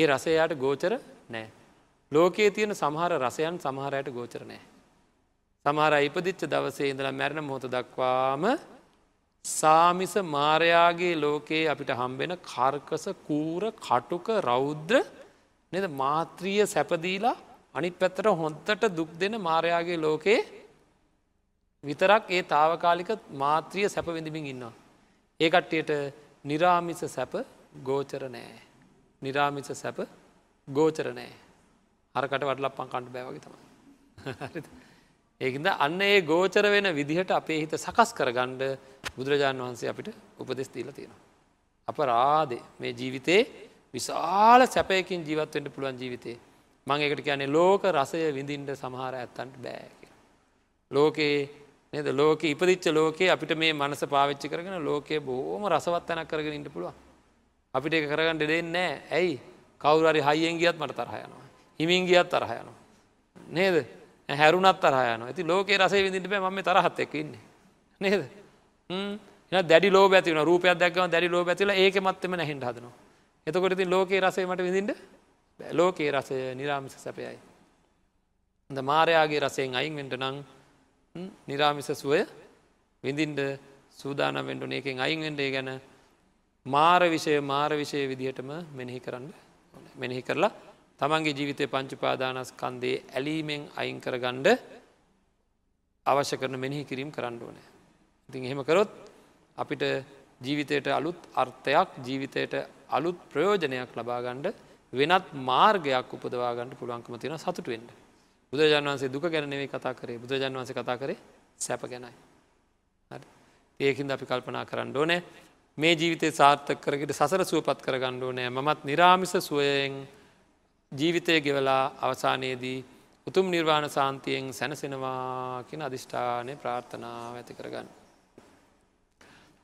ඒ රසය එයාට ගෝචර නෑ. ලෝකයේ තියෙන සමහර රසයන් සමහරයට ගෝචර නෑ. සමහර ඉපදිච්ච දවසේ ඉඳලා මැරණ මොහොත දක්වාම සාමිස මාරයාගේ ලෝකයේ අපිට හම්බෙන කර්කස කූර කටුක රෞද්‍ර නද මාත්‍රීය සැපදීලා අනිත් පැත්තට හොන්තට දුක් දෙන මාරයාගේ ලෝකයේ විතරක් ඒ තාවකාලික මාත්‍රිය සැප විඳමින් ඉන්නවා. ඒකට්ටියට නිරාමිස සැප ගෝචර නෑ. නිරාමිස සැප ගෝචර නෑ. හරකට වඩලප්පන් කණ්ඩ බෑවගේ තම. ඒකද අන්න ඒ ගෝචර වෙන විදිහට අපේ හිත සකස් කර ගණ්ඩ බුදුරජාණන් වහන්සේ අපිට උපදෙස් දීල තියෙනවා. අප රාදේ මේ ජීවිතයේ විශාල සැපයකින් ජීවත්වෙන්ට පුළුවන් ජීවිතේ මං එකට කියන්නේ ලෝක රසය විඳින්ට සමහර ඇත්තන්ට බෑක. ලෝකයේ නද ලෝක ඉපදිච්ච ලෝකයේ අපිට මේ මනස පාවිච්චි කරගෙන ලෝකයේ බෝම රසවත් තැනක් කරගෙන ඉට පුළුව අපිට එක කරගන්න ඩෙඩෙන්නෑ ඇයි කවුරරි හයියෙන් ගියත් මට තරහයනවා හිමින් ගියත් තරහයනවා නේද හැරුණත් තරහයන ඇති ලෝකයේ රසේ විදිට බෑ මම තරහත් එක් ඉන්න නේද දැඩි ලෝ ඇතින රූපයක් දැක්ව දැඩි ලෝ ඇතිල ඒක මත්තම නැහිට හදනවා එතකොට ඉතින් ලෝකයේ රසේමට විඳින්ට ලෝකයේ රසය නිරාමිස සැපයයි. ද මාරයාගේ රසයෙන් අයින් වෙන්ට නං නිරාමිස සුවය විඳින්ට සූදානම් වෙන්ඩුන එකෙන් අයින්ෙන්ඩේ ගැන මාරවිෂය මාරවිෂය විදිහටම මෙනෙහි කරන්න මෙනෙහි කරලා තමන්ගේ ජීවිතය පංචුපාදානස්කන්දේ ඇලීමෙන් අයින් කරගණ්ඩ අවශ්‍ය කරන මෙනෙහි කිරීම් කරන්න ඕනෑ. ඉතින් එහෙම කරොත් අපිට ජීවිතයට අලුත් අර්ථයක් ජීවිතයට අලුත් ප්‍රයෝජනයක් ලබාගණ්ඩ වෙනත් මාර්ගයක් උපදවාගන්නට පුළුවන්කම තියෙන සතුටුවෙන්ට. බුදුරජාන් වන්සේ දුක ගැන නෙවෙයි කතා කරේ බුදුරජාන් වන්සේ කතා කරේ සැප ගැනයි. ඒකින්ද අපි කල්පනා කරන්න ඕනෑ මේ ජීවිතය සාර්ථක කරගට සසර සුවපත් කරගන්න ඕනෑ මත් නිරාමිස සුවයෙන් ජීවිතය ගෙවලා අවසානයේදී උතුම් නිර්වාණ සාන්තියෙන් සැනසෙනවා කියෙන අධිෂ්ඨානය ප්‍රාර්ථනාව ඇති කරගන්න.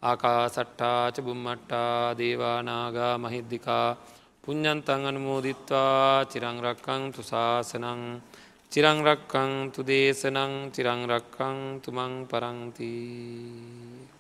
ආකා සට්ටාච බුම්මට්ටා දේවානාගා මහිද්දිකා පුඤ්ඥන්තන් අනුමෝදිත්වා චිරංරක්කං තුසාසනං චිරංරක්කං තු දේශනං චිරංරක්කං තුමං පරංතිී